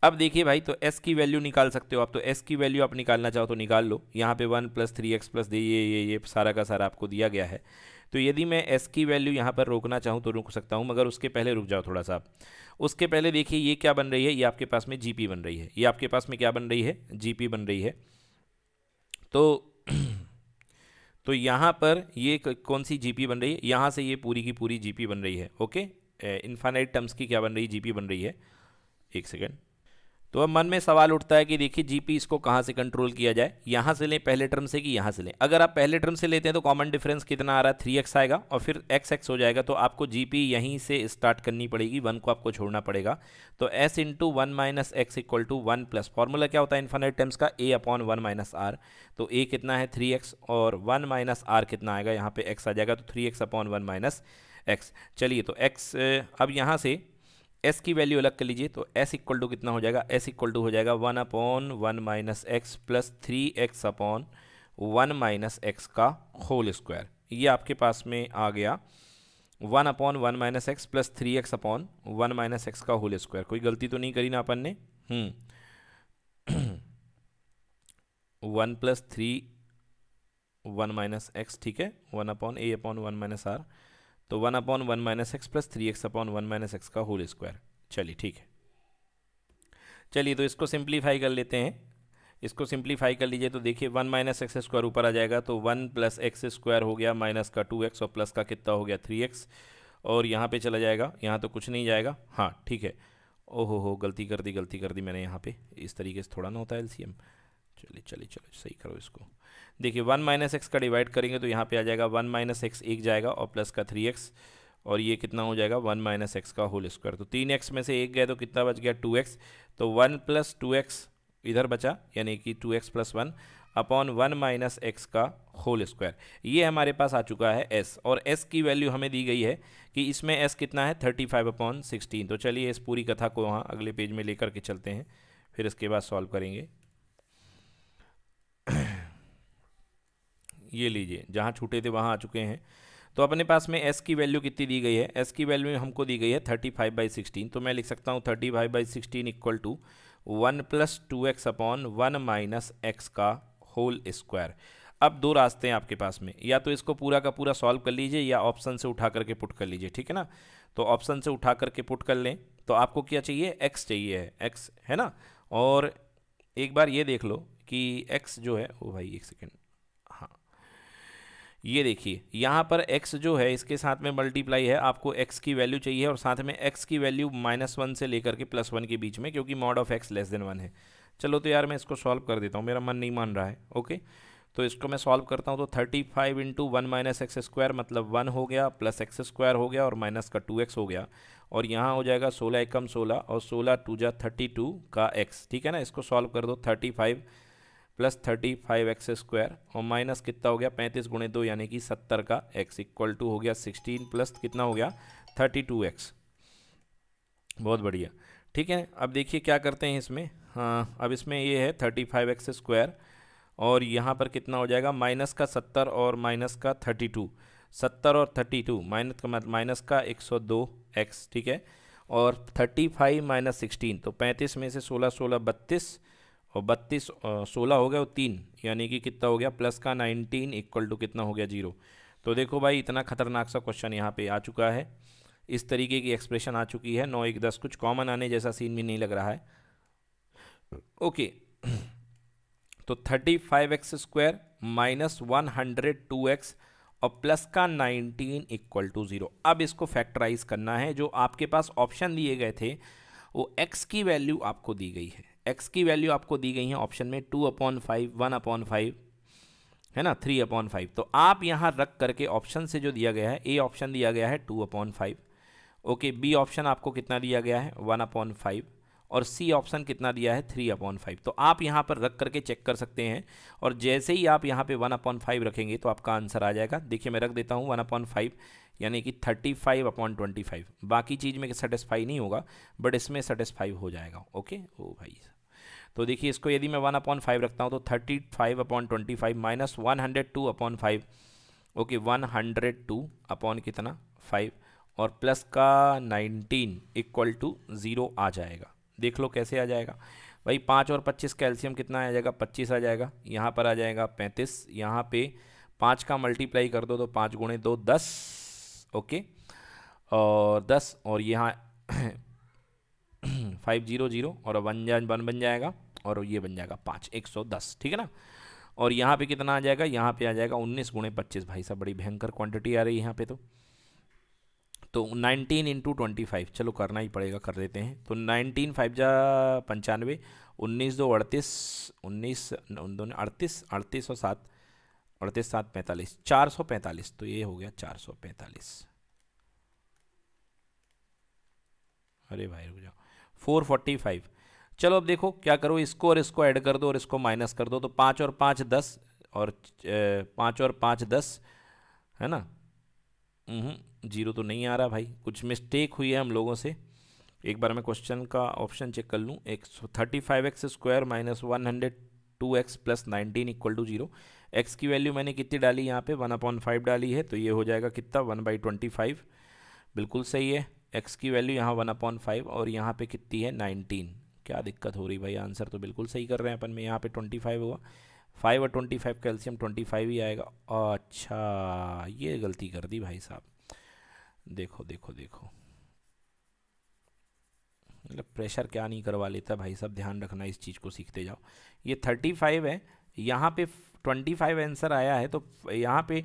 अब देखिए भाई तो एस की वैल्यू निकाल सकते हो आप तो एस की वैल्यू आप निकालना चाहो तो निकाल लो यहाँ पे one plus three x plus ये ये ये सारा का सारा आपको दिया गया है तो यदि मैं एस की वैल्यू यहाँ पर रोकना चाहूँ तो रोक सकता हूँ मगर उसके पहले रुक जाओ थोड़ा सा उसके पहले देखिए ये क्या बन रही है ये आपके पास में जी बन रही है ये आपके पास में क्या बन रही है जी बन रही है तो तो यहाँ पर ये कौन सी जीपी बन रही है यहाँ से ये पूरी की पूरी जीपी बन रही है ओके इन्फाइनाइट टर्म्स की क्या बन रही है जीपी बन रही है एक सेकेंड तो अब मन में सवाल उठता है कि देखिए जीपी इसको कहाँ से कंट्रोल किया जाए यहाँ से लें पहले टर्म से कि यहाँ से लें अगर आप पहले टर्म से लेते हैं तो कॉमन डिफरेंस कितना आ रहा है थ्री एक्स आएगा और फिर एक्स एक्स हो जाएगा तो आपको जीपी यहीं से स्टार्ट करनी पड़ेगी वन को आपको छोड़ना पड़ेगा तो S into one minus x equal to one plus formula क्या होता है इन्फाइनेट टर्म्स का a upon one minus r तो ए कितना है थ्री एक्स और वन माइनस आर कितना आएगा यहाँ पर एक्स आ जाएगा तो three x upon one minus x चलिए तो एक्स अब यहाँ से एस की वैल्यू अलग कर लीजिए तो एस इक्वल टू कितना हो जाएगा एस इक्वल टू हो जाएगा one upon one minus x plus three x upon one minus x का होल स्क्वायर ये आपके पास में आ गया one upon one minus x plus three x upon one minus x का होल स्क्वायर कोई गलती तो नहीं करी ना अपन ने hmm one plus three one minus x ठीक है one upon a upon one minus r तो one upon one minus x plus three x upon one minus x का होल स्क्वायर चलिए ठीक है चलिए तो इसको सिंप्लीफाई कर लेते हैं इसको सिंप्लीफाई कर लीजिए तो देखिए वन माइनस एक्स स्क्वायर ऊपर आ जाएगा तो वन प्लस एक्स स्क्वायर हो गया माइनस का टू एक्स और प्लस का कितना हो गया थ्री एक्स और यहाँ पे चला जाएगा यहाँ तो कुछ नहीं जाएगा हाँ ठीक है ओहो हो गलती कर दी गलती कर दी मैंने यहाँ पे इस तरीके से थोड़ा ना होता है एल चलिए चलिए चलो सही करो इसको देखिए वन माइनस एक्स का डिवाइड करेंगे तो यहाँ पे आ जाएगा वन माइनस एक्स एक जाएगा और प्लस का थ्री एक्स और ये कितना हो जाएगा वन माइनस एक्स का होल स्क्वायर तो तीन एक्स में से एक गया तो कितना बच गया टू एक्स तो वन प्लस टू एक्स इधर बचा यानी कि two x plus one upon one minus x का होल स्क्वायर ये हमारे पास आ चुका है एस और एस की वैल्यू हमें दी गई है कि इसमें एस कितना है थर्टी फाइव अपॉन सिक्सटीन तो चलिए इस पूरी कथा को वहाँ अगले पेज में लेकर के चलते हैं फिर इसके बाद सॉल्व करेंगे ये लीजिए जहाँ छूटे थे वहाँ आ चुके हैं तो अपने पास में एस की वैल्यू कितनी दी गई है एस की वैल्यू हमको दी गई है थर्टी फाइव बाई सिक्सटीन तो मैं लिख सकता हूँ thirty five by sixteen equal to one plus two x upon one minus x का होल स्क्वायर अब दो रास्ते हैं आपके पास में या तो इसको पूरा का पूरा सॉल्व कर लीजिए या ऑप्शन से उठा करके पुट कर लीजिए ठीक है ना तो ऑप्शन से उठा करके पुट कर लें तो आपको क्या चाहिए एक्स चाहिए है एक्स है ना और एक बार ये देख लो कि एक्स जो है ओ भाई एक सेकेंड ये देखिए यहाँ पर x जो है इसके साथ में मल्टीप्लाई है आपको x की वैल्यू चाहिए और साथ में x की वैल्यू माइनस वन से लेकर के प्लस वन के बीच में क्योंकि mod of x less than one है चलो तो यार मैं इसको सॉल्व कर देता हूँ मेरा मन नहीं मान रहा है ओके तो इसको मैं सॉल्व करता हूँ तो thirty five into one minus x square मतलब वन हो गया प्लस एक्स स्क्वायर हो गया और माइनस का टू एक्स हो गया और यहाँ हो जाएगा सोलह एकम सोलह और सोलह टू जा थर्टी टू का एक्स ठीक है ना इसको सॉल्व कर दो thirty five plus thirty five x square और माइनस कितना हो गया पैंतीस गुणे दो यानी कि सत्तर का एक्स इक्वल टू हो गया सिक्सटीन प्लस कितना हो गया थर्टी टू एक्स बहुत बढ़िया ठीक है अब देखिए क्या करते हैं इसमें हाँ अब इसमें ये है थर्टी फाइव एक्स स्क्वायर और यहाँ पर कितना हो जाएगा माइनस का सत्तर और माइनस का थर्टी टू सत्तर और थर्टी टू माइनस का मतलब माइनस का एक सौ दो एक्स ठीक है और थर्टी फाइव माइनस सिक्सटीन तो पैंतीस में से सोलह सोलह बत्तीस और बत्तीस सोलह हो गया और तीन यानी कि कितना हो गया प्लस का नाइनटीन इक्वल टू कितना हो गया जीरो तो देखो भाई इतना खतरनाक सा क्वेश्चन यहाँ पे आ चुका है इस तरीके की एक्सप्रेशन आ चुकी है नौ एक दस कुछ कॉमन आने जैसा सीन भी नहीं लग रहा है ओके तो thirty five x square minus one hundred two x और प्लस का नाइनटीन इक्वल टू ज़ीरो अब इसको फैक्टराइज करना है जो आपके पास ऑप्शन दिए गए थे वो एक्स की वैल्यू आपको दी गई है एक्स की वैल्यू आपको दी गई है ऑप्शन में two upon five one upon five है ना थ्री अपॉन फाइव तो आप यहाँ रख करके ऑप्शन से जो दिया गया है ए ऑप्शन दिया गया है two upon five okay B option आपको कितना दिया गया है वन अपॉन फाइव और सी ऑप्शन कितना दिया है थ्री अपॉन फाइव तो आप यहाँ पर रख करके चेक कर सकते हैं और जैसे ही आप यहाँ पे वन अपॉन फाइव रखेंगे तो आपका आंसर आ जाएगा देखिए मैं रख देता हूँ वन अपॉन फाइव यानी कि thirty five upon twenty five बाकी चीज़ में सेटिस्फाई नहीं होगा बट इसमें सेटिस्फाई हो जाएगा ओके ओ भाई सर तो देखिए इसको यदि मैं वन अपॉन फाइव रखता हूँ तो thirty five upon twenty five minus one hundred two upon five okay one hundred two upon कितना फाइव और प्लस का नाइनटीन इक्वल टू ज़ीरो आ जाएगा देख लो कैसे आ जाएगा भाई पाँच और पच्चीस कैल्शियम कितना आ जाएगा पच्चीस आ जाएगा यहाँ पर आ जाएगा पैंतीस यहाँ पे पाँच का मल्टीप्लाई कर दो तो पाँच गुणे दो दस ओके और दस और यहाँ फाइव जीरो जीरो और वन जन वन बन जाएगा और ये बन जाएगा पाँच एक सौ दस ठीक है ना और यहाँ पे कितना आ जाएगा यहाँ पे आ जाएगा उन्नीस गुणे पच्चीस भाई साहब बड़ी भयंकर क्वांटिटी आ रही है यहाँ पे तो तो नाइनटीन इंटू ट्वेंटी फाइव चलो करना ही पड़ेगा कर देते हैं तो नाइनटीन फाइव जा पंचानवे उन्नीस दो अड़तीस उन्नीस दोनों अड़तीस अड़तीस और सात अड़तीस सात पैंतालीस चार सौ पैंतालीस तो ये हो गया चार सौ पैंतालीस अरे भाई रुक जाओ फोर फोर्टी फाइव चलो अब देखो क्या करो इसको और इसको ऐड कर दो और इसको माइनस कर दो तो पाँच और पाँच दस और पाँच और पाँच दस है ना हम्म, जीरो तो नहीं आ रहा भाई कुछ मिस्टेक हुई है हम लोगों से एक बार मैं क्वेश्चन का ऑप्शन चेक कर लूँ एक thirty five x square minus one hundred two x plus nineteen equal to zero x की वैल्यू मैंने कितनी डाली यहाँ पे वन अपॉइंट फाइव डाली है तो ये हो जाएगा कितना वन बाई ट्वेंटी फाइव बिल्कुल सही है एक्स की वैल्यू यहाँ वन अपॉइंट फाइव और यहाँ पे कितनी है नाइनटीन क्या दिक्कत हो रही भाई आंसर तो बिल्कुल सही कर रहे हैं अपन में यहाँ पे ट्वेंटी फाइव हुआ फाइव और twenty five calcium twenty five ही आएगा अच्छा ये गलती कर दी भाई साहब देखो देखो देखो मतलब प्रेशर क्या नहीं करवा लेता भाई साहब ध्यान रखना इस चीज़ को सीखते जाओ ये थर्टी फाइव है यहाँ पे ट्वेंटी फाइव आंसर आया है तो यहाँ पे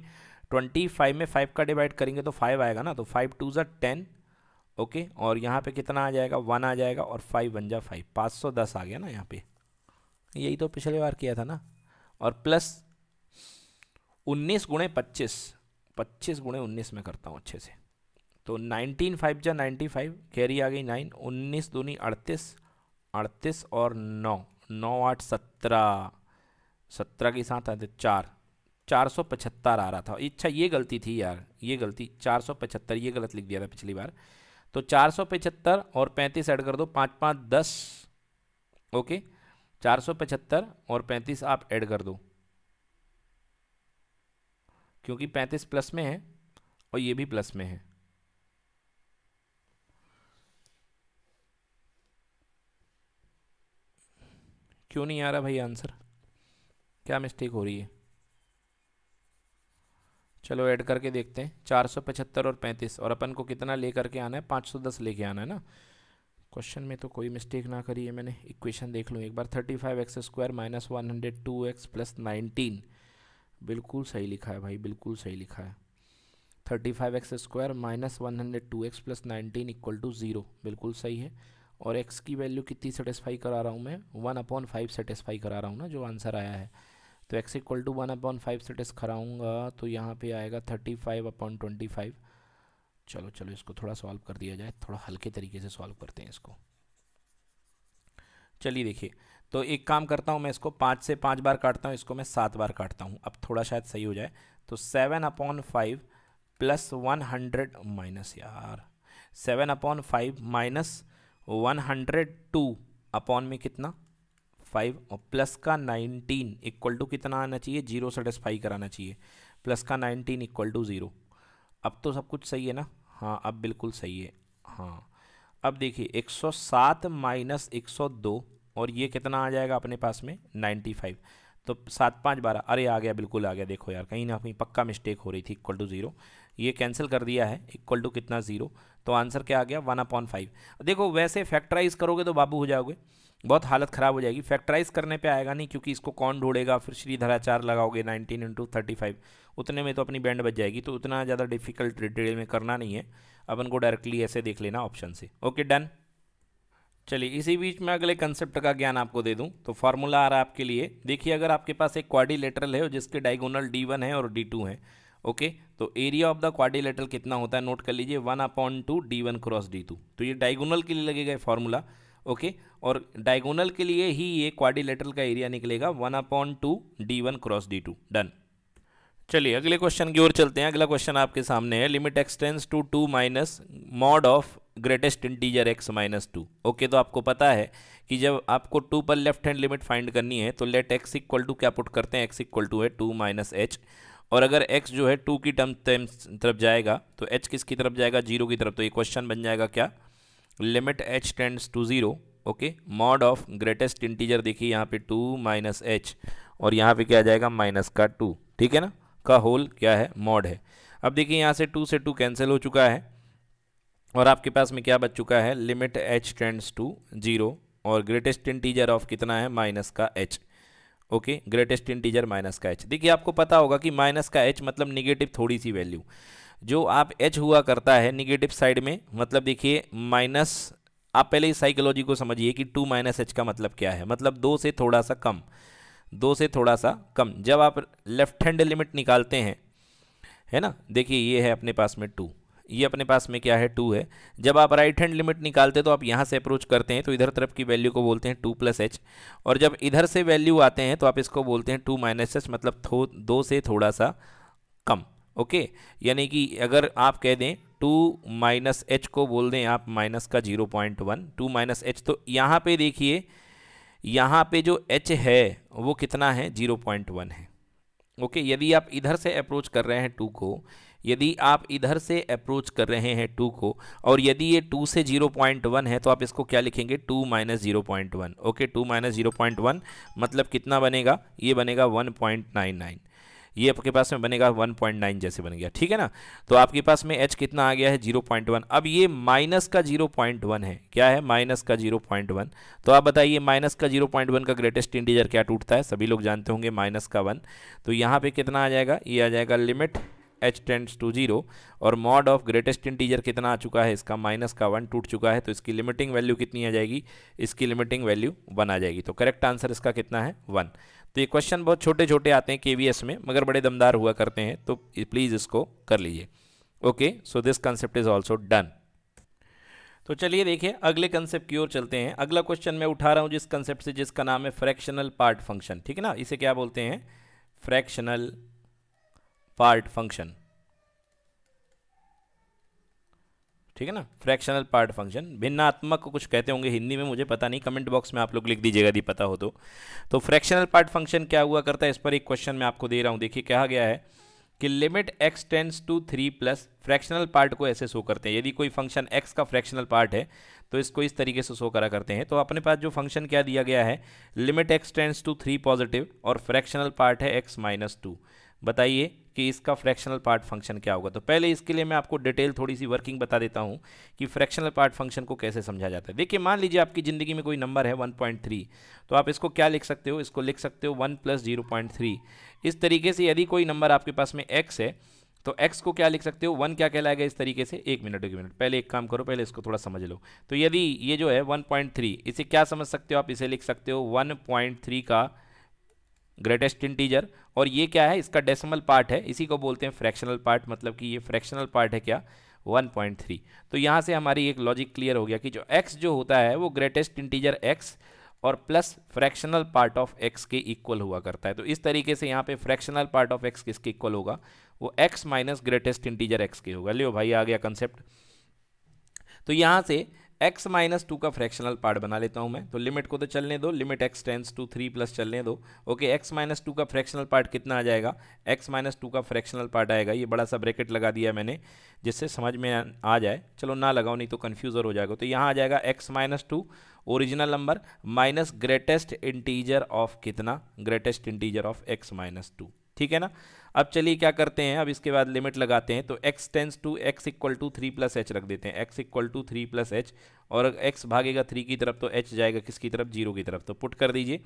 ट्वेंटी फाइव में फाइव का डिवाइड करेंगे तो फाइव आएगा ना तो फाइव टू ज़ा टेन ओके और यहाँ पे कितना आ जाएगा वन आ जाएगा और फाइव वन जा फाइव पाँच सौ दस आ गया ना यहाँ पे यही तो पिछले बार किया था ना और प्लस उन्नीस गुणे पच्चीस पच्चीस गुणे उन्नीस में करता हूँ अच्छे से तो नाइनटीन फाइव जा नाइन्टी फाइव कैरी आ गई नाइन उन्नीस दूनी अड़तीस अड़तीस और नौ नौ आठ सत्रह सत्रह के साथ आते चार चार सौ पचहत्तर आ रहा था अच्छा ये गलती थी यार ये गलती चार सौ पचहत्तर ये गलत लिख दिया था पिछली बार तो चार सौ पचहत्तर और पैंतीस ऐड कर दो पाँच पाँच दस ओके चार सौ पचहत्तर और पैंतीस आप ऐड कर दो क्योंकि पैंतीस प्लस में है और ये भी प्लस में है क्यों नहीं आ रहा भाई आंसर क्या मिस्टेक हो रही है चलो ऐड करके देखते हैं चार सौ पचहत्तर और पैंतीस और अपन को कितना ले करके आना है पाँच सौ दस लेके आना है ना क्वेश्चन में तो कोई मिस्टेक ना करी है मैंने इक्वेशन देख लूँ एक बार thirty five x square minus one hundred two x plus nineteen बिल्कुल सही लिखा है भाई बिल्कुल सही लिखा है thirty five x square minus one hundred two x plus nineteen equal to zero बिल्कुल सही है और एक्स की वैल्यू कितनी सेटिस्फाई करा रहा हूँ मैं वन अपॉन फाइव सेटिस्फाई करा रहा हूँ ना जो आंसर आया है तो x equal to one upon five से टेस्ट कराऊंगा तो यहाँ पे आएगा thirty five upon twenty five चलो चलो इसको थोड़ा सॉल्व कर दिया जाए थोड़ा हल्के तरीके से सॉल्व करते हैं इसको चलिए देखिए तो एक काम करता हूँ मैं इसको पाँच से पाँच बार काटता हूँ इसको मैं सात बार काटता हूँ अब थोड़ा शायद सही हो जाए तो seven upon five plus one hundred minus यार seven upon five minus one hundred two upon में कितना फाइव और प्लस का नाइनटीन इक्वल टू कितना आना चाहिए जीरो सेटिस्फाई कराना चाहिए प्लस का नाइनटीन इक्वल टू ज़ीरो अब तो सब कुछ सही है ना हाँ अब बिल्कुल सही है हाँ अब देखिए एक सौ सात माइनस एक सौ दो और ये कितना आ जाएगा अपने पास में नाइन्टी फाइव तो सात पाँच बारह अरे आ गया बिल्कुल आ गया देखो यार कहीं ना कहीं पक्का मिस्टेक हो रही थी इक्वल टू ज़ीरो ये कैंसिल कर दिया है इक्वल टू कितना ज़ीरो तो आंसर क्या आ गया वन अपॉन फाइव देखो वैसे फैक्टराइज करोगे तो बाबू हो जाओगे बहुत हालत ख़राब हो जाएगी फैक्टराइज करने पे आएगा नहीं क्योंकि इसको कौन ढूंढेगा फिर श्रीधराचार लगाओगे 19 इंटू थर्टी फाइव उतने में तो अपनी बैंड बच जाएगी तो उतना ज़्यादा डिफिकल्ट डिटेल में करना नहीं है अपन को डायरेक्टली ऐसे देख लेना ऑप्शन से ओके डन चलिए इसी बीच में अगले कंसेप्ट का ज्ञान आपको दे दूँ तो फार्मूला आ रहा है आपके लिए देखिए अगर आपके पास एक क्वाडिलेटरल है जिसके डायगोनल डी वन है और डी टू है ओके तो एरिया ऑफ द क्वाडिलेटरल कितना होता है नोट कर लीजिए one upon two d one cross d two तो ये डायगोनल के लिए लगेगा फार्मूला ओके और डायगोनल के लिए ही ये क्वाडिलेटरल का एरिया निकलेगा one upon two d one cross d two done चलिए अगले क्वेश्चन की ओर चलते हैं अगला क्वेश्चन आपके सामने है limit x tends to two minus mod of greatest integer x minus two okay तो आपको पता है कि जब आपको टू पर लेफ्ट हैंड लिमिट फाइंड करनी है तो लेट एक्स इक्वल टू क्या पुट करते हैं एक्स इक्वल टू है टू माइनस एच और अगर एक्स जो है टू की टर्म तरफ जाएगा तो एच किसकी तरफ जाएगा जीरो की तरफ तो ये क्वेश्चन बन जाएगा क्या limit h tends to zero okay mod of greatest integer देखिए यहाँ पे टू माइनस एच और यहाँ पे क्या आ जाएगा माइनस का टू ठीक है ना का होल क्या है मॉड है अब देखिए यहाँ से टू से टू कैंसिल हो चुका है और आपके पास में क्या बच चुका है limit h tends to zero और ग्रेटेस्ट इंटीजर ऑफ कितना है माइनस का h okay greatest integer minus का एच देखिए आपको पता होगा कि माइनस का एच मतलब निगेटिव थोड़ी सी वैल्यू जो आप एच हुआ करता है निगेटिव साइड में मतलब देखिए माइनस आप पहले इस साइकोलॉजी को समझिए कि टू माइनस एच का मतलब क्या है मतलब दो से थोड़ा सा कम दो से थोड़ा सा कम जब आप लेफ्ट हैंड लिमिट निकालते हैं है ना देखिए ये है अपने पास में टू ये अपने पास में क्या है टू है जब आप राइट हैंड लिमिट निकालते हैं तो आप यहाँ से अप्रोच करते हैं तो इधर तरफ की वैल्यू को बोलते हैं टू प्लस एच और जब इधर से वैल्यू आते हैं तो आप इसको बोलते हैं टू माइनस एच मतलब थो दो से थोड़ा सा कम ओके यानी कि अगर आप कह दें टू माइनस एच को बोल दें आप माइनस का zero point one two minus h तो यहाँ पे देखिए यहाँ पे जो एच है वो कितना है जीरो पॉइंट वन है ओके यदि आप इधर से अप्रोच कर रहे हैं टू को यदि आप इधर से अप्रोच कर रहे हैं टू को और यदि ये टू से जीरो पॉइंट वन है तो आप इसको क्या लिखेंगे two minus zero point one okay two minus zero point one मतलब कितना बनेगा ये बनेगा वन पॉइंट नाइन नाइन ये आपके पास में बनेगा 1.9 जैसे बन गया ठीक है ना तो आपके पास में एच कितना आ गया है 0.1 अब ये माइनस का 0.1 है क्या है माइनस का 0.1 तो आप बताइए माइनस का 0.1 का ग्रेटेस्ट इंटीजर क्या टूटता है सभी लोग जानते होंगे माइनस का वन तो यहाँ पर कितना आ जाएगा ये आ जाएगा limit h tends to zero और मॉड ऑफ ग्रेटेस्ट इंटीजर कितना आ चुका है इसका माइनस का वन टूट चुका है तो इसकी लिमिटिंग वैल्यू कितनी आ जाएगी इसकी लिमिटिंग वैल्यू वन आ जाएगी तो करेक्ट आंसर इसका कितना है वन तो ये क्वेश्चन बहुत छोटे छोटे आते हैं के में मगर बड़े दमदार हुआ करते हैं तो प्लीज़ इसको कर लीजिए okay so this concept is also done तो चलिए देखिए अगले कंसेप्ट की ओर चलते हैं अगला क्वेश्चन मैं उठा रहा हूँ जिस कंसेप्ट से जिसका नाम है फ्रैक्शनल पार्ट फंक्शन ठीक है ना इसे क्या बोलते हैं फ्रैक्शनल पार्ट फंक्शन ठीक है ना फ्रैक्शनल पार्ट फंक्शन भिन्नात्मक को कुछ कहते होंगे हिंदी में मुझे पता नहीं कमेंट बॉक्स में आप लोग लिख दीजिएगा यदि पता हो तो तो फ्रैक्शनल पार्ट फंक्शन क्या हुआ करता है इस पर एक क्वेश्चन मैं आपको दे रहा हूँ देखिए कहा गया है कि limit x tends to three plus fractional part को ऐसे शो करते हैं यदि कोई फंक्शन x का फ्रैक्शनल पार्ट है तो इसको इस तरीके से शो करा करते हैं तो अपने पास जो फंक्शन क्या दिया गया है limit x tends to three positive और फ्रैक्शनल पार्ट है x माइनस टू बताइए कि इसका फ्रैक्शनल पार्ट फंक्शन क्या होगा तो पहले इसके लिए मैं आपको डिटेल थोड़ी सी वर्किंग बता देता हूँ कि फ्रैक्शनल पार्ट फंक्शन को कैसे समझा जाता है देखिए मान लीजिए आपकी ज़िंदगी में कोई नंबर है 1.3 तो आप इसको क्या लिख सकते हो इसको लिख सकते हो one plus zero point three इस तरीके से यदि कोई नंबर आपके पास में एक्स है तो एक्स को क्या लिख सकते हो वन क्या कहलाएगा इस तरीके से एक मिनट एक मिनट पहले एक काम करो पहले इसको थोड़ा समझ लो तो यदि ये जो है 1.3 इसे क्या समझ सकते हो आप इसे लिख सकते हो 1.3 का ग्रेटेस्ट इंटीजर और ये क्या है इसका डेसिमल पार्ट है इसी को बोलते हैं फ्रैक्शनल पार्ट मतलब कि ये फ्रैक्शनल पार्ट है क्या 1.3 तो यहाँ से हमारी एक लॉजिक क्लियर हो गया कि जो x जो होता है वो ग्रेटेस्ट इंटीजर x और plus fractional part of x के इक्वल हुआ करता है तो इस तरीके से यहाँ पे फ्रैक्शनल पार्ट ऑफ x किसके इक्वल होगा वो x minus greatest integer x के होगा लियो भाई आ गया कंसेप्ट तो यहाँ से एक्स माइनस टू का फ्रैक्शनल पार्ट बना लेता हूं मैं तो लिमिट को तो चलने दो limit x tends to three plus चलने दो ओके एक्स माइनस टू का फ्रैक्शनल पार्ट कितना आ जाएगा एक्स माइनस टू का फ्रैक्शनल पार्ट आएगा ये बड़ा सा ब्रैकेट लगा दिया मैंने जिससे समझ में आ जाए चलो ना लगाओ नहीं तो कन्फ्यूज़र हो जाएगा तो यहाँ आ जाएगा x minus two original number minus greatest integer of कितना greatest integer of x minus two ठीक है ना अब चलिए क्या करते हैं अब इसके बाद लिमिट लगाते हैं तो x tends to x equal to three plus h रख देते हैं x equal to three plus h और x भागेगा थ्री की तरफ तो h जाएगा किसकी तरफ जीरो की तरफ तो पुट कर दीजिए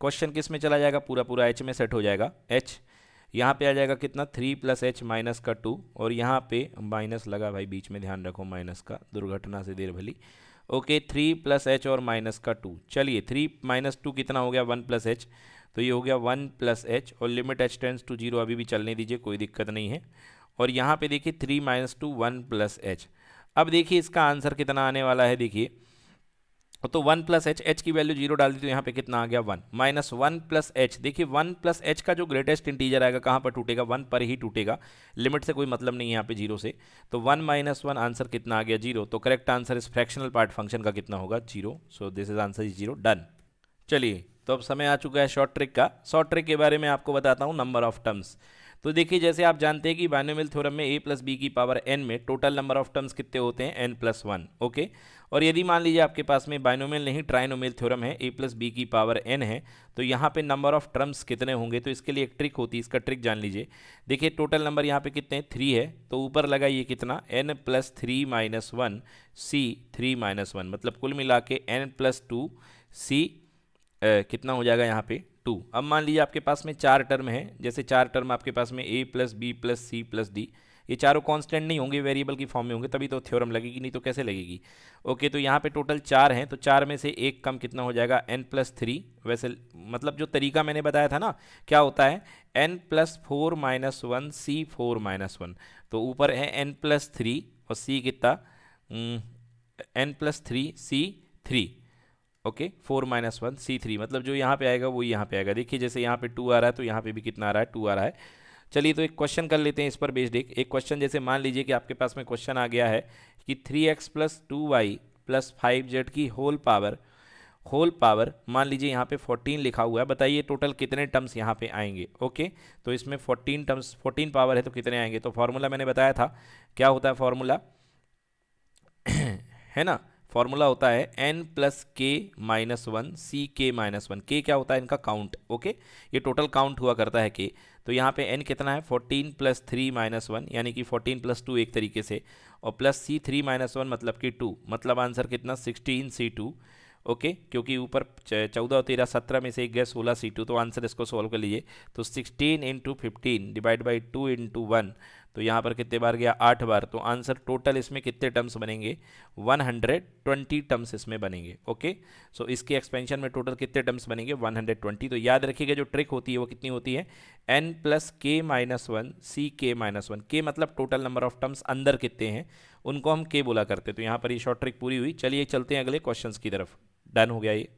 क्वेश्चन किस में चला जाएगा पूरा पूरा h में सेट हो जाएगा h यहाँ पे आ जाएगा कितना थ्री प्लस एच माइनस का टू और यहाँ पे माइनस लगा भाई बीच में ध्यान रखो माइनस का दुर्घटना से देर भली ओके थ्री प्लस एच और माइनस का टू चलिए थ्री माइनस टू कितना हो गया वन प्लस एच तो ये हो गया वन प्लस एच और limit h tends to zero अभी भी चलने दीजिए कोई दिक्कत नहीं है और यहाँ पे देखिए three minus two one plus h अब देखिए इसका आंसर कितना आने वाला है देखिए तो वन प्लस एच एच की वैल्यू जीरो डाल दी तो यहाँ पे कितना आ गया one minus one plus h देखिए वन प्लस एच का जो ग्रेटेस्ट इंटीजर आएगा कहाँ पर टूटेगा वन पर ही टूटेगा लिमिट से कोई मतलब नहीं है यहाँ पे जीरो से तो वन माइनस वन आंसर कितना आ गया जीरो तो करेक्ट आंसर इस फ्रैक्शनल पार्ट फंक्शन का कितना होगा zero so this is answer is zero done चलिए तो अब समय आ चुका है शॉर्ट ट्रिक का शॉर्ट ट्रिक के बारे में आपको बताता हूँ नंबर ऑफ टर्म्स तो देखिए जैसे आप जानते हैं कि बायनोमिल थ्योरम में ए प्लस बी की पावर एन में टोटल नंबर ऑफ टर्म्स कितने होते हैं एन प्लस वन ओके और यदि मान लीजिए आपके पास में बायनोमिल नहीं ट्राइनोमिल थ्योरम है ए प्लस बी की पावर एन है तो यहाँ पे नंबर ऑफ टर्म्स कितने होंगे तो इसके लिए एक ट्रिक होती है इसका ट्रिक जान लीजिए देखिए टोटल नंबर यहाँ पे कितने थ्री है तो ऊपर लगाइए कितना n plus three minus one C three minus one मतलब कुल मिला के एन प्लस टू सी कितना हो जाएगा यहाँ पे टू अब मान लीजिए आपके पास में चार टर्म है जैसे चार टर्म आपके पास में a plus b plus c plus d ये चारों कांस्टेंट नहीं होंगे वेरिएबल की फॉर्म में होंगे तभी तो थ्योरम लगेगी नहीं तो कैसे लगेगी ओके तो यहाँ पे टोटल चार हैं तो चार में से एक कम कितना हो जाएगा एन प्लस थ्री वैसे मतलब जो तरीका मैंने बताया था ना क्या होता है n plus four minus one C four minus one तो ऊपर है एन प्लस थ्री और सी कितना n plus three C three okay four minus one C three मतलब जो यहाँ पे आएगा वो यहाँ पे आएगा देखिए जैसे यहाँ पे टू आ रहा है तो यहाँ पे भी कितना आ रहा है टू आ रहा है चलिए तो एक क्वेश्चन कर लेते हैं इस पर बेस्ड एक एक क्वेश्चन जैसे मान लीजिए कि आपके पास में क्वेश्चन आ गया है कि three x plus two y plus five z की होल पावर होल पावर मान लीजिए यहाँ पे 14 लिखा हुआ है बताइए टोटल कितने टर्म्स यहाँ पे आएंगे ओके तो इसमें 14 टर्म्स 14 पावर है तो कितने आएंगे तो फार्मूला मैंने बताया था क्या होता है फार्मूला [CLEARS THROAT] है ना फॉर्मूला होता है n plus k minus one C k minus one के क्या होता है इनका काउंट ओके ये टोटल काउंट हुआ करता है के तो यहाँ पे एन कितना है fourteen plus three minus one यानी कि फोर्टीन प्लस टू एक तरीके से और plus C three minus one मतलब कि टू मतलब आंसर कितना सिक्सटीन सी टू ओके क्योंकि ऊपर चौदह और तेरह सत्रह में से एक गए सोलह सी टू तो आंसर इसको सॉल्व कर लीजिए तो sixteen into fifteen divide by two into one तो यहाँ पर कितने बार गया आठ बार तो आंसर टोटल इसमें कितने टर्म्स बनेंगे 120 टर्म्स इसमें बनेंगे ओके सो so, इसके एक्सपेंशन में टोटल कितने टर्म्स बनेंगे 120 तो याद रखिएगा जो ट्रिक होती है वो कितनी होती है n plus k minus one C k minus one के मतलब टोटल नंबर ऑफ टर्म्स अंदर कितने हैं उनको हम के बोला करते तो यहाँ पर ये शॉर्ट ट्रिक पूरी हुई चलिए चलते हैं अगले क्वेश्चन की तरफ डन हो गया ये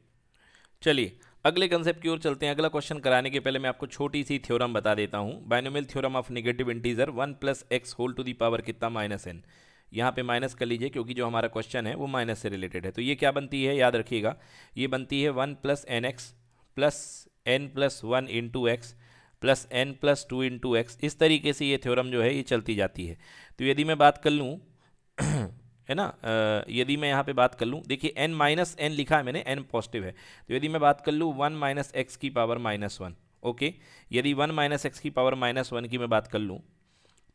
चलिए अगले कंसेप्ट की ओर चलते हैं अगला क्वेश्चन कराने के पहले मैं आपको छोटी सी थ्योरम बता देता हूँ binomial theorem of negative integer one plus x whole to the power कितना माइनस एन यहाँ पे माइनस कर लीजिए क्योंकि जो हमारा क्वेश्चन है वो माइनस से रिलेटेड है तो ये क्या बनती है याद रखिएगा ये बनती है one plus n x plus n plus one into x plus n plus two into x इस तरीके से ये थ्योरम जो है ये चलती जाती है तो यदि मैं बात कर लूँ है ना यदि मैं यहाँ पे बात कर लूँ देखिए एन माइनस एन लिखा है मैंने एन पॉजिटिव है तो यदि मैं बात कर लूँ वन माइनस एक्स की पावर माइनस वन ओके यदि वन माइनस एक्स की पावर माइनस वन की मैं बात कर लूँ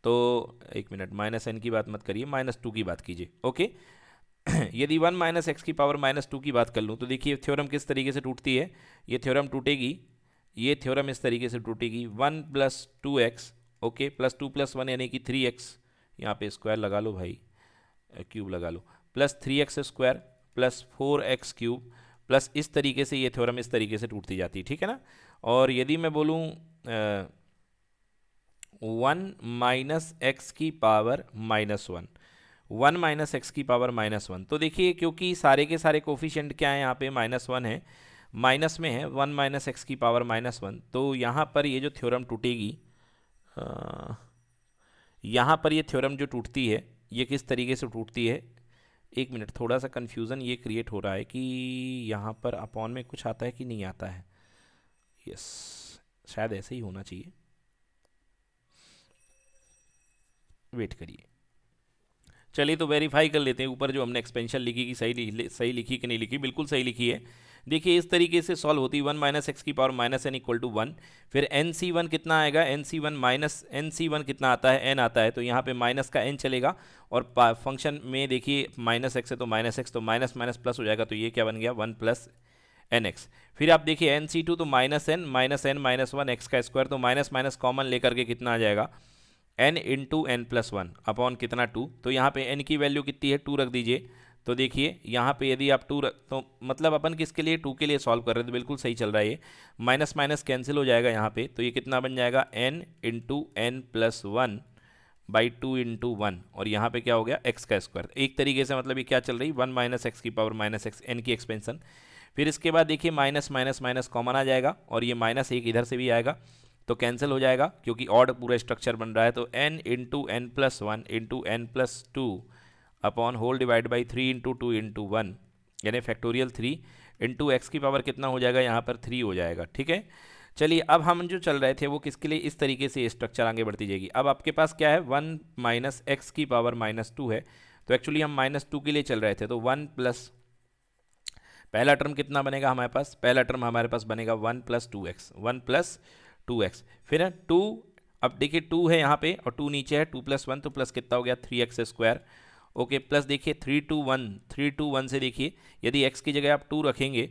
तो एक मिनट माइनस एन की बात मत करिए माइनस टू की बात कीजिए ओके [CLEARS THROAT] यदि वन माइनस एक्स की पावर माइनस टू की बात कर लूँ तो देखिए थ्योरम किस तरीके से टूटती है ये थ्योरम टूटेगी ये थ्योरम इस तरीके से टूटेगी one plus two x okay plus two plus one यानी कि थ्री एक्स यहाँ पे स्क्वायर लगा लो भाई क्यूब लगा लो plus three x square plus four x cube plus इस तरीके से ये थ्योरम इस तरीके से टूटती जाती है ठीक है ना और यदि मैं बोलूँ वन माइनस एक्स की power minus one one minus x की पावर माइनस वन तो देखिए क्योंकि सारे के सारे कोफिशेंट क्या है यहाँ पे माइनस वन है माइनस में है वन माइनस एक्स की पावर माइनस वन तो यहाँ पर ये जो थ्योरम टूटेगी यहाँ पर ये थ्योरम जो टूटती है ये किस तरीके से टूटती है एक मिनट थोड़ा सा कन्फ्यूज़न ये क्रिएट हो रहा है कि यहाँ पर अपॉन में कुछ आता है कि नहीं आता है यस शायद ऐसे ही होना चाहिए वेट करिए चलिए तो वेरीफाई कर लेते हैं ऊपर जो हमने एक्सपेंशन लिखी कि सही लिखी सही लिखी कि नहीं लिखी बिल्कुल सही लिखी है देखिए इस तरीके से सॉल्व होती है वन माइनस एक्स की power minus n equal to one फिर एन सी वन कितना आएगा n c one minus n c one कितना आता है एन आता है तो यहाँ पे माइनस का एन चलेगा और फंक्शन में देखिए माइनस एक्स है तो माइनस एक्स तो माइनस माइनस प्लस हो जाएगा तो ये क्या बन गया वन प्लस एन एक्स फिर आप देखिए एन सी टू तो minus n minus n minus one x का स्क्वायर तो माइनस माइनस कॉमन लेकर के कितना आ जाएगा n into n plus one upon कितना टू तो यहाँ पे एन की वैल्यू कितनी है टू रख दीजिए तो देखिए यहाँ पे यदि आप टू तो मतलब अपन किसके लिए टू के लिए सॉल्व कर रहे थे बिल्कुल सही चल रहा है ये माइनस माइनस कैंसिल हो जाएगा यहाँ पे तो ये कितना बन जाएगा n into n plus one by two into one और यहाँ पे क्या हो गया एक्स का स्क्वायर एक तरीके से मतलब ये क्या चल रही वन माइनस एक्स की पावर माइनस एक्स एन की एक्सपेंसन फिर इसके बाद देखिए माइनस माइनस माइनस कॉमन आ जाएगा और ये माइनस एक इधर से भी आएगा तो कैंसिल हो जाएगा क्योंकि ऑड पूरा स्ट्रक्चर बन रहा है तो n into n plus one into n plus two upon whole divide by three into two into one यानी फैक्टोरियल थ्री इंटू एक्स की पावर कितना हो जाएगा यहाँ पर थ्री हो जाएगा ठीक है चलिए अब हम जो चल रहे थे वो किसके लिए इस तरीके से स्ट्रक्चर आगे बढ़ती जाएगी अब आपके पास क्या है वन माइनस एक्स की पावर माइनस टू है तो एक्चुअली हम माइनस टू के लिए चल रहे थे तो वन प्लस पहला टर्म कितना बनेगा हमारे पास पहला टर्म हमारे पास बनेगा one plus two x one plus two x फिर टू अब देखिए टू है यहाँ पे और टू नीचे है टू प्लस वन तो प्लस कितना हो गया three x square okay plus देखिए three two one three two one से देखिए यदि एक्स की जगह आप टू रखेंगे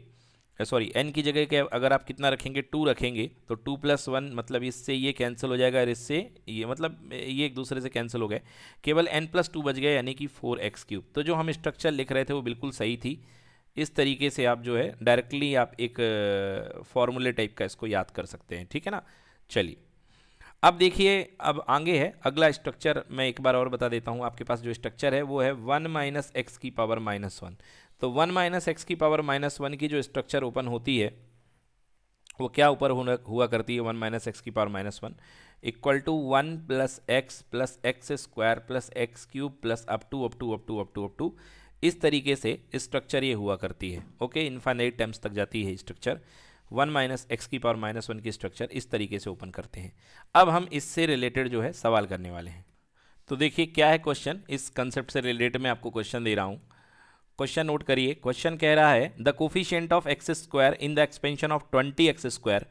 सॉरी एन की जगह के अगर आप कितना रखेंगे टू रखेंगे तो टू प्लस वन मतलब इससे ये कैंसिल हो जाएगा और इससे ये मतलब ये एक दूसरे से कैंसिल हो गए केवल एन प्लस टू बच गए यानी कि फोर एक्स क्यूब तो जो हम स्ट्रक्चर लिख रहे थे वो बिल्कुल सही थी इस तरीके से आप जो है डायरेक्टली आप एक फॉर्मूले टाइप का इसको याद कर सकते हैं ठीक है ना चलिए अब देखिए अब आगे है अगला स्ट्रक्चर मैं एक बार और बता देता हूँ आपके पास जो स्ट्रक्चर है वो है वन माइनस एक्स की पावर माइनस वन तो वन माइनस एक्स की पावर माइनस वन की जो स्ट्रक्चर ओपन होती है वो क्या ऊपर हुआ करती है वन माइनस एक्स की power minus one equal to one plus x plus x square plus x cube plus up to up to up to up to up to इस तरीके से स्ट्रक्चर ये हुआ करती है ओके इन्फाइनाइट टाइम्स तक जाती है स्ट्रक्चर वन माइनस एक्स की पावर माइनस वन की स्ट्रक्चर इस तरीके से ओपन करते हैं अब हम इससे रिलेटेड जो है सवाल करने वाले हैं तो देखिए क्या है क्वेश्चन इस कंसेप्ट से रिलेटेड मैं आपको क्वेश्चन दे रहा हूँ क्वेश्चन नोट करिए क्वेश्चन कह रहा है the coefficient of x square in the expansion of twenty x square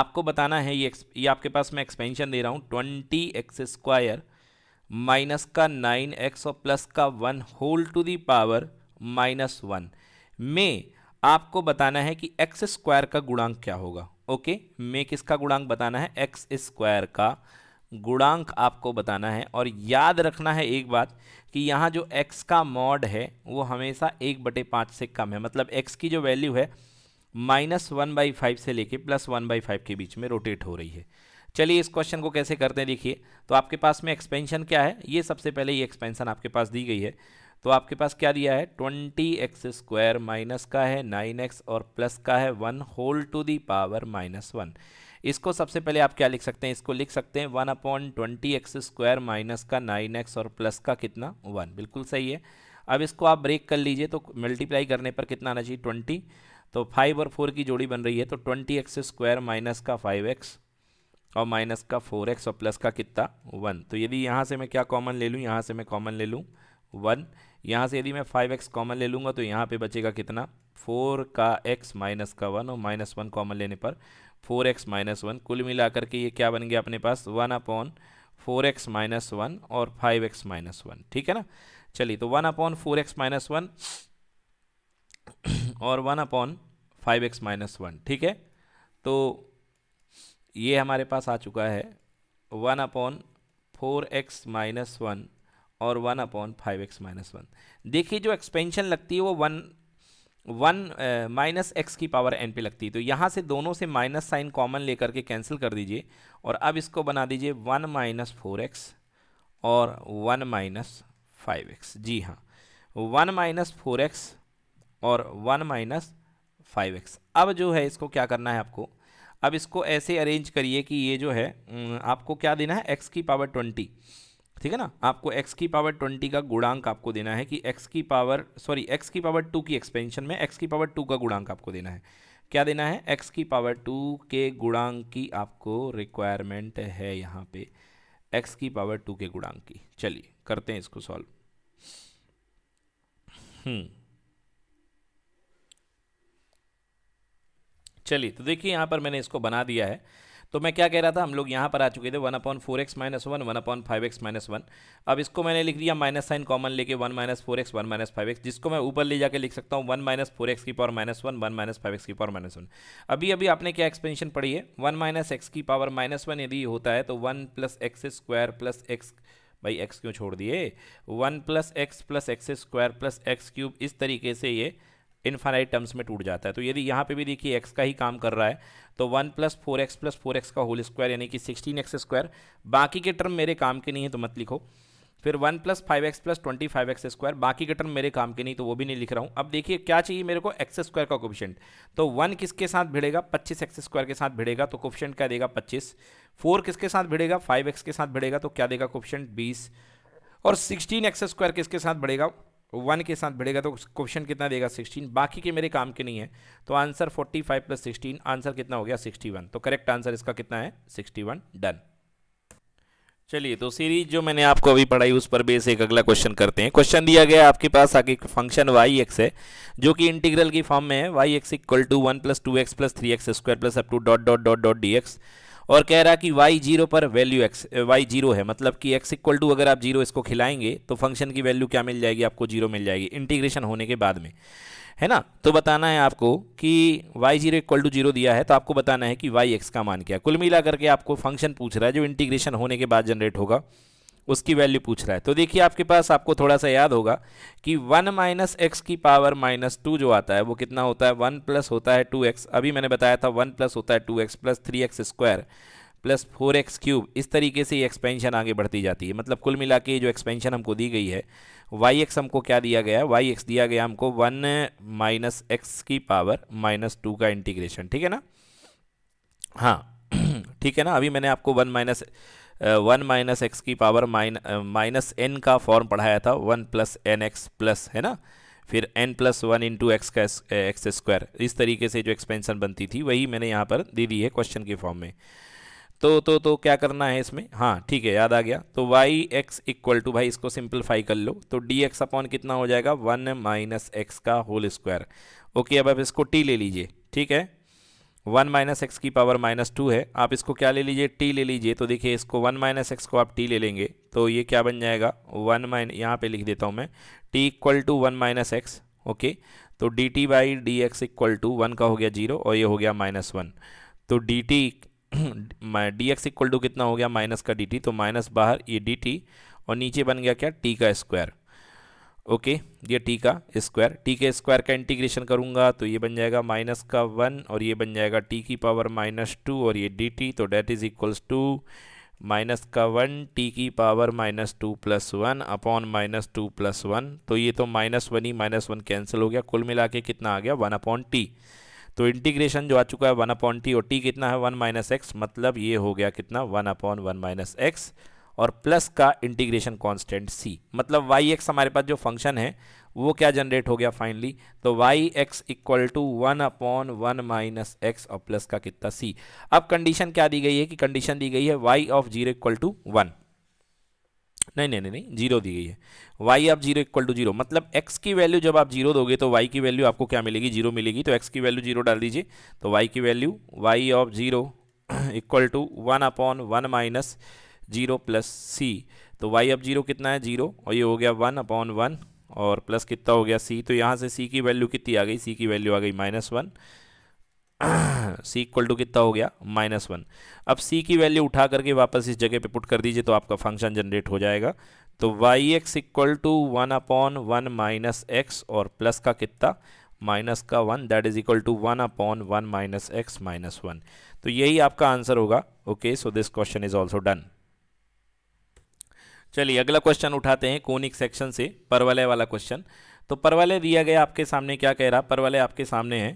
आपको बताना है ये ये आपके पास मैं एक्सपेंशन दे रहा हूँ ट्वेंटी एक्स स्क्वायर माइनस का नाइन एक्स और प्लस का one whole to the power minus one में आपको बताना है कि एक्स स्क्वायर का गुणांक क्या होगा ओके में किसका गुणांक बताना है एक्स स्क्वायर का गुणांक आपको बताना है और याद रखना है एक बात कि यहाँ जो x का मॉड है वो हमेशा एक बटे पाँच से कम है मतलब x की जो वैल्यू है माइनस वन बाई फाइव से लेके प्लस वन बाई फाइव के बीच में रोटेट हो रही है चलिए इस क्वेश्चन को कैसे करते हैं देखिए तो आपके पास में एक्सपेंशन क्या है ये सबसे पहले ये एक्सपेंशन आपके पास दी गई है तो आपके पास क्या दिया है ट्वेंटी एक्स स्क्वायर माइनस का है नाइन एक्स और प्लस का है one whole to the power minus one इसको सबसे पहले आप क्या लिख सकते हैं इसको लिख सकते हैं one upon twenty x square minus का नाइन एक्स और प्लस का कितना वन बिल्कुल सही है अब इसको आप ब्रेक कर लीजिए तो मल्टीप्लाई करने पर कितना आना चाहिए ट्वेंटी तो फाइव और फोर की जोड़ी बन रही है तो ट्वेंटी एक्स स्क्वायर माइनस का फाइव एक्स और माइनस का फोर एक्स और प्लस का कितना वन तो यदि यहाँ से मैं क्या कॉमन ले लूँ यहाँ से मैं कॉमन ले लूँ वन यहाँ से यदि मैं फाइव एक्स कॉमन ले लूँगा तो यहाँ पे बचेगा कितना फोर का एक्स माइनस का वन और माइनस वन कॉमन लेने पर फोर एक्स माइनस वन कुल मिलाकर के ये क्या बन गया अपने पास one upon four x minus one और फाइव एक्स माइनस वन ठीक है ना चलिए तो one upon four x minus one और one upon five x minus one ठीक है तो ये हमारे पास आ चुका है one upon four x minus one और one upon five x minus one देखिए जो एक्सपेंशन लगती है वो वन वन माइनस एक्स की पावर एन पे लगती है तो यहाँ से दोनों से माइनस साइन कॉमन लेकर के कैंसिल कर दीजिए और अब इसको बना दीजिए वन माइनस फोर एक्स और वन माइनस फाइव एक्स जी हाँ वन माइनस फोर एक्स और वन माइनस फाइव एक्स अब जो है इसको क्या करना है आपको अब इसको ऐसे अरेंज करिए कि ये जो है आपको क्या देना है एक्स की पावर ट्वेंटी ठीक है ना आपको x की पावर ट्वेंटी का गुणांक आपको देना है कि x की पावर सॉरी x की पावर टू की एक्सपेंशन में x की पावर टू का गुणांक आपको देना है क्या देना है x की पावर टू के गुणांक की आपको रिक्वायरमेंट है यहाँ पे x की पावर टू के गुणांक की चलिए करते हैं इसको सॉल्व हम्म। चलिए तो देखिए यहाँ पर मैंने इसको बना दिया है तो मैं क्या कह रहा था हम लोग यहाँ पर आ चुके थे one upon four x minus one one upon five x minus one अब इसको मैंने लिख दिया माइनस साइन कॉमन लेके one minus four x one minus five x जिसको मैं ऊपर ले जाकर लिख सकता हूँ वन माइनस फोर एक्स की power minus one one minus five x की पावर माइनस वन अभी अभी आपने क्या एक्सपेंशन पढ़ी है वन माइनस एक्स की पावर माइनस वन यदि होता है तो one plus x square plus x भाई एक्स क्यों छोड़ दिए one plus x plus x square plus x cube इस तरीके से ये इनफाइनाइट टर्म्स में टूट जाता है तो यदि यहाँ पे भी देखिए एक्स का ही काम कर रहा है तो one plus four x plus four x का होल स्क्वायर यानी कि सिक्सटीन एक्स स्क्वायर बाकी के टर्म मेरे काम के नहीं है तो मत लिखो फिर one plus five x plus twenty five x square बाकी के टर्म मेरे काम के नहीं तो वो भी नहीं लिख रहा हूँ अब देखिए क्या चाहिए मेरे को एक्स स्क्वायर का कोफिशेंट तो वन किसके साथ भिड़ेगा पच्चीस एक्स स्क्वायर के साथ भिड़ेगा तो कोफिशेंट क्या देगा पच्चीस फोर किसके साथ भिड़ेगा फाइव एक्स के साथ भिड़ेगा तो क्या देगा कोफिशेंट बीस और सिक्सटीन एक्स स्क्वायर किसके साथ बढ़ेगा वन के साथ बढ़ेगा तो क्वेश्चन कितना देगा सिक्सटीन बाकी के मेरे काम के नहीं है तो answer forty five plus sixteen answer कितना हो गया सिक्सटी वन तो करेक्ट आंसर इसका कितना है सिक्सटी वन डन चलिए तो सीरीज जो मैंने आपको अभी पढ़ाई उस पर बेस एक अगला क्वेश्चन करते हैं क्वेश्चन दिया गया आपके पास आगे फंक्शन वाई एक्स है जो कि इंटीग्रल की फॉर्म में है y x equal to one plus two x plus three x square plus up to dot dot dot dot d x और कह रहा कि y जीरो पर वैल्यू एक्स y जीरो है मतलब कि x इक्वल टू अगर आप जीरो इसको खिलाएंगे तो फंक्शन की वैल्यू क्या मिल जाएगी आपको जीरो मिल जाएगी इंटीग्रेशन होने के बाद में है ना तो बताना है आपको कि y zero equal to zero दिया है तो आपको बताना है कि y x का मान क्या कुल मिला करके आपको फंक्शन पूछ रहा है जो इंटीग्रेशन होने के बाद जनरेट होगा उसकी वैल्यू पूछ रहा है तो देखिए आपके पास आपको थोड़ा सा याद होगा कि वन माइनस एक्स की पावर माइनस टू जो आता है वो कितना होता है वन प्लस होता है टू एक्स अभी मैंने बताया था वन प्लस होता है two x plus three x square plus four x cube इस तरीके से ये एक्सपेंशन आगे बढ़ती जाती है मतलब कुल मिला के जो एक्सपेंशन हमको दी गई है वाई एक्स हमको क्या दिया गया है वाई एक्स दिया गया हमको वन माइनस एक्स की पावर माइनस टू का इंटीग्रेशन ठीक है ना हाँ [CLEARS THROAT] ठीक है ना अभी मैंने आपको one minus one minus x की पावर माइन माइनस एन का फॉर्म पढ़ाया था one plus n x plus है ना फिर n plus one in two x का एक्स स्क्वायर इस तरीके से जो एक्सपेंशन बनती थी वही मैंने यहाँ पर दे दी है क्वेश्चन के फॉर्म में तो तो तो क्या करना है इसमें हाँ ठीक है याद आ गया तो वाई एक्स इक्वल टू भाई इसको सिंपलीफाई कर लो तो डी एक्स अपॉन कितना हो जाएगा वन माइनस एक्स का होल स्क्वायर ओके अब आप इसको टी ले लीजिए ठीक है वन माइनस एक्स की पावर माइनस टू है आप इसको क्या ले लीजिए टी ले लीजिए तो देखिए इसको वन माइनस एक्स को आप टी ले लेंगे तो ये क्या बन जाएगा वन माइन यहाँ पे लिख देता हूँ मैं t equal to one minus x okay तो d t by d x equal to one का हो गया जीरो और ये हो गया माइनस वन तो d t [CLEARS THROAT] d x equal to कितना हो गया माइनस का डी टी तो माइनस बाहर ये डी टी और नीचे बन गया क्या टी का स्क्वायर ओके ये टी का स्क्वायर टी के स्क्वायर का इंटीग्रेशन करूँगा तो ये बन जाएगा माइनस का वन और ये बन जाएगा टी की पावर माइनस टू और ये डी टी तो that is equals to minus का वन टी की power minus two plus one upon minus two plus one तो ये तो माइनस वन ही माइनस वन कैंसिल हो गया कुल मिला के कितना आ गया वन अपॉन टी तो इंटीग्रेशन जो आ चुका है वन अपॉन टी और टी कितना है वन माइनस एक्स मतलब ये हो गया कितना one upon one minus x और प्लस का इंटीग्रेशन कांस्टेंट सी मतलब वाई एक्स हमारे पास जो फंक्शन है वो क्या जनरेट हो गया फाइनली तो y x equal to one upon one minus x और प्लस का कितना सी अब कंडीशन क्या दी गई है कि कंडीशन दी गई है y of zero equal to one नहीं नहीं नहीं नहीं जीरो दी गई है y of zero equal to zero मतलब एक्स की वैल्यू जब आप जीरो दोगे तो वाई की वैल्यू आपको क्या मिलेगी जीरो मिलेगी तो एक्स की वैल्यू जीरो डाल दीजिए तो वाई की value y of zero equal to one upon one minus zero plus c तो वाई अब जीरो कितना है जीरो और ये हो गया वन अपॉन वन और प्लस कितना हो गया सी तो यहाँ से सी की वैल्यू कितनी आ गई सी की वैल्यू आ गई minus one [CLEARS THROAT] c equal to कितना हो गया माइनस वन अब सी की वैल्यू उठा करके वापस इस जगह पे पुट कर दीजिए तो आपका फंक्शन जनरेट हो जाएगा तो y x equal to one upon one minus x और प्लस का कितना माइनस का one that is equal to one upon one minus x minus one तो यही आपका आंसर होगा okay so this question is also done चलिए अगला क्वेश्चन उठाते हैं कोनिक सेक्शन से परवलय वाला क्वेश्चन तो परवलय दिया गया आपके सामने क्या कह रहा परवलय आपके सामने है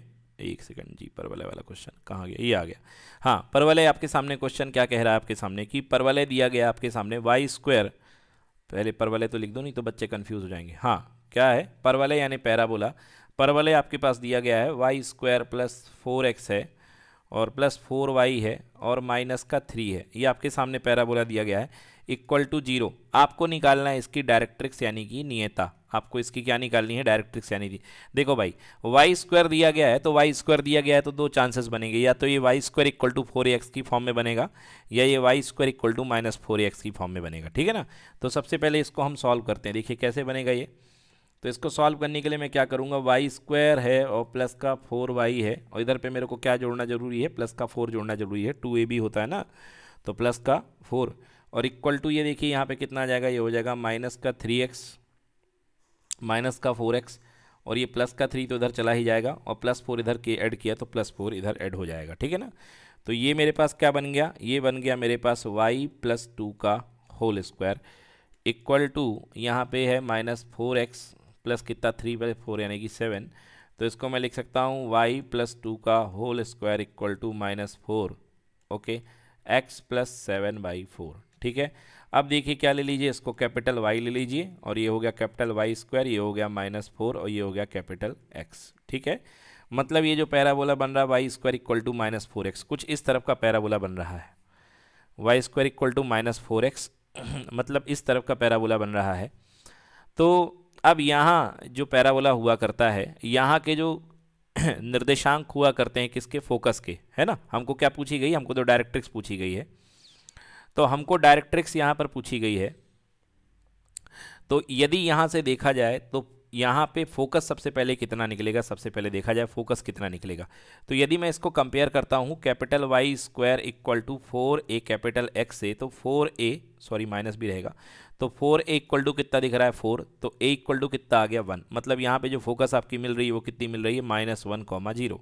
एक सेकंड जी परवलय वाला क्वेश्चन कहाँ गया ये आ गया हाँ परवलय आपके सामने क्वेश्चन क्या कह रहा है आपके सामने कि परवलय दिया गया आपके सामने वाई स्क्वायर पहले परवलय तो लिख दो नहीं तो बच्चे कन्फ्यूज़ हो जाएंगे हाँ क्या है परवलय यानी पैराबोला परवलय आपके पास दिया गया है Y square plus four x है और प्लस फोर वाई है और माइनस का थ्री है ये आपके सामने पैराबोला दिया गया है इक्वल टू जीरो आपको निकालना है इसकी डायरेक्ट्रिक्स यानी कि नियता आपको इसकी क्या निकालनी है डायरेक्ट्रिक्स यानी कि देखो भाई वाई स्क्वायर दिया गया है तो वाई स्क्वायर दिया गया है तो दो चांसेस बनेंगे या तो ये y square equal to four x की फॉर्म में बनेगा या ये y square equal to minus four x की फॉर्म में बनेगा ठीक है ना तो सबसे पहले इसको हम सॉल्व करते हैं देखिए कैसे बनेगा ये तो इसको सॉल्व करने के लिए मैं क्या करूँगा वाई स्क्वायर है और प्लस का फोर वाई है और इधर पर मेरे को क्या जोड़ना जरूरी है प्लस का फोर जोड़ना जरूरी है टू ए बी होता है ना तो प्लस का फोर और इक्वल टू ये देखिए यहाँ पे कितना आ जाएगा ये हो जाएगा माइनस का थ्री एक्स माइनस का फोर एक्स और ये प्लस का थ्री तो इधर चला ही जाएगा और प्लस फोर इधर के ऐड किया तो प्लस फोर इधर ऐड हो जाएगा ठीक है ना तो ये मेरे पास क्या बन गया ये बन गया मेरे पास वाई प्लस टू का होल स्क्वायर इक्वल टू यहाँ पे है माइनस फोर एक्स प्लस कितना थ्री प्लस फोर यानी कि सेवन तो इसको मैं लिख सकता हूँ वाई प्लस टू का whole square equal to minus four okay x plus seven by four ठीक है अब देखिए क्या ले लीजिए इसको कैपिटल वाई ले लीजिए और ये हो गया कैपिटल वाई स्क्वायर ये हो गया माइनस फोर और ये हो गया कैपिटल एक्स ठीक है मतलब ये जो पैराबोला बन रहा है Y square equal to minus four x कुछ इस तरफ का पैराबोला बन रहा है Y square equal to minus four x मतलब इस तरफ का पैराबोला बन रहा है तो अब यहाँ जो पैराबोला हुआ करता है यहाँ के जो [CLEARS THROAT] निर्देशांक हुआ करते हैं किसके फोकस के है ना हमको क्या पूछी गई हमको तो डायरेक्ट्रिक्स पूछी गई है तो हमको डायरेक्ट्रिक्स यहाँ पर पूछी गई है तो यदि यहाँ से देखा जाए तो यहाँ पे फोकस सबसे पहले कितना निकलेगा सबसे पहले देखा जाए फोकस कितना निकलेगा तो यदि मैं इसको कंपेयर करता हूँ capital y square equal to four a capital x से तो फोर ए सॉरी माइनस भी रहेगा तो फोर ए इक्वल टू कितना दिख रहा है फोर तो ए इक्वल टू कितना आ गया वन मतलब यहाँ पे जो फोकस आपकी मिल रही है वो कितनी मिल रही है माइनस वन कॉमा जीरो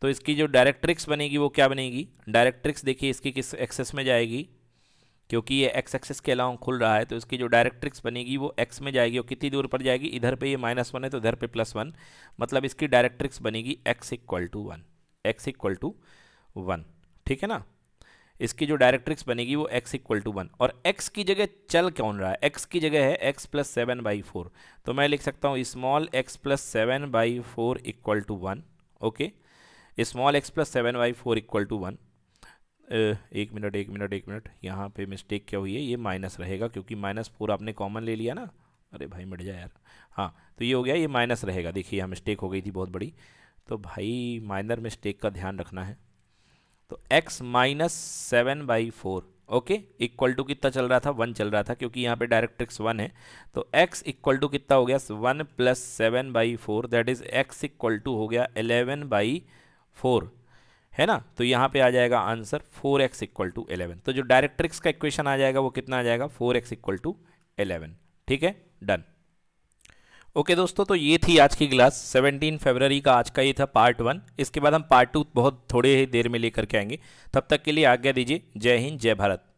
तो इसकी जो डायरेक्ट्रिक्स बनेगी वो क्या बनेगी डायरेक्ट्रिक्स देखिए इसकी किस एक्सेस में जाएगी क्योंकि ये एक्स एक्सेस के अलावा खुल रहा है तो इसकी जो डायरेक्ट्रिक्स बनेगी वो एक्स में जाएगी और कितनी दूर पर जाएगी इधर पे ये माइनस वन है तो इधर पे प्लस वन मतलब इसकी डायरेक्ट्रिक्स बनेगी x equal to one x equal to one ठीक है ना इसकी जो डायरेक्ट्रिक्स बनेगी वो एक्स इक्वल टू वन और एक्स की जगह चल कौन रहा है एक्स की जगह है x plus seven by four तो मैं लिख सकता हूँ small x plus seven by four equal to one okay small x plus seven by four equal to one एक मिनट एक मिनट एक मिनट यहाँ पे मिस्टेक क्या हुई है ये माइनस रहेगा क्योंकि माइनस फोर आपने कॉमन ले लिया ना अरे भाई मिट जाए यार हाँ तो ये हो गया ये माइनस रहेगा देखिए यहाँ मिस्टेक हो गई थी बहुत बड़ी तो भाई माइनर मिस्टेक का ध्यान रखना है तो x minus seven by four okay equal to कितना चल रहा था वन चल रहा था क्योंकि यहाँ पे डायरेक्ट एक्स वन है तो एक्स इक्वल टू कितना हो गया one plus seven by four that is x equal to हो गया एलेवन बाई फोर है ना तो यहाँ पे आ जाएगा answer four x equal to eleven तो जो डायरेक्ट्रिक्स का इक्वेशन आ जाएगा वो कितना आ जाएगा four x equal to eleven ठीक है डन ओके दोस्तों तो ये थी आज की क्लास 17 फरवरी का आज का ये था पार्ट वन इसके बाद हम पार्ट टू बहुत थोड़े ही देर में लेकर के आएंगे तब तक के लिए आज्ञा दीजिए जय हिंद जय भारत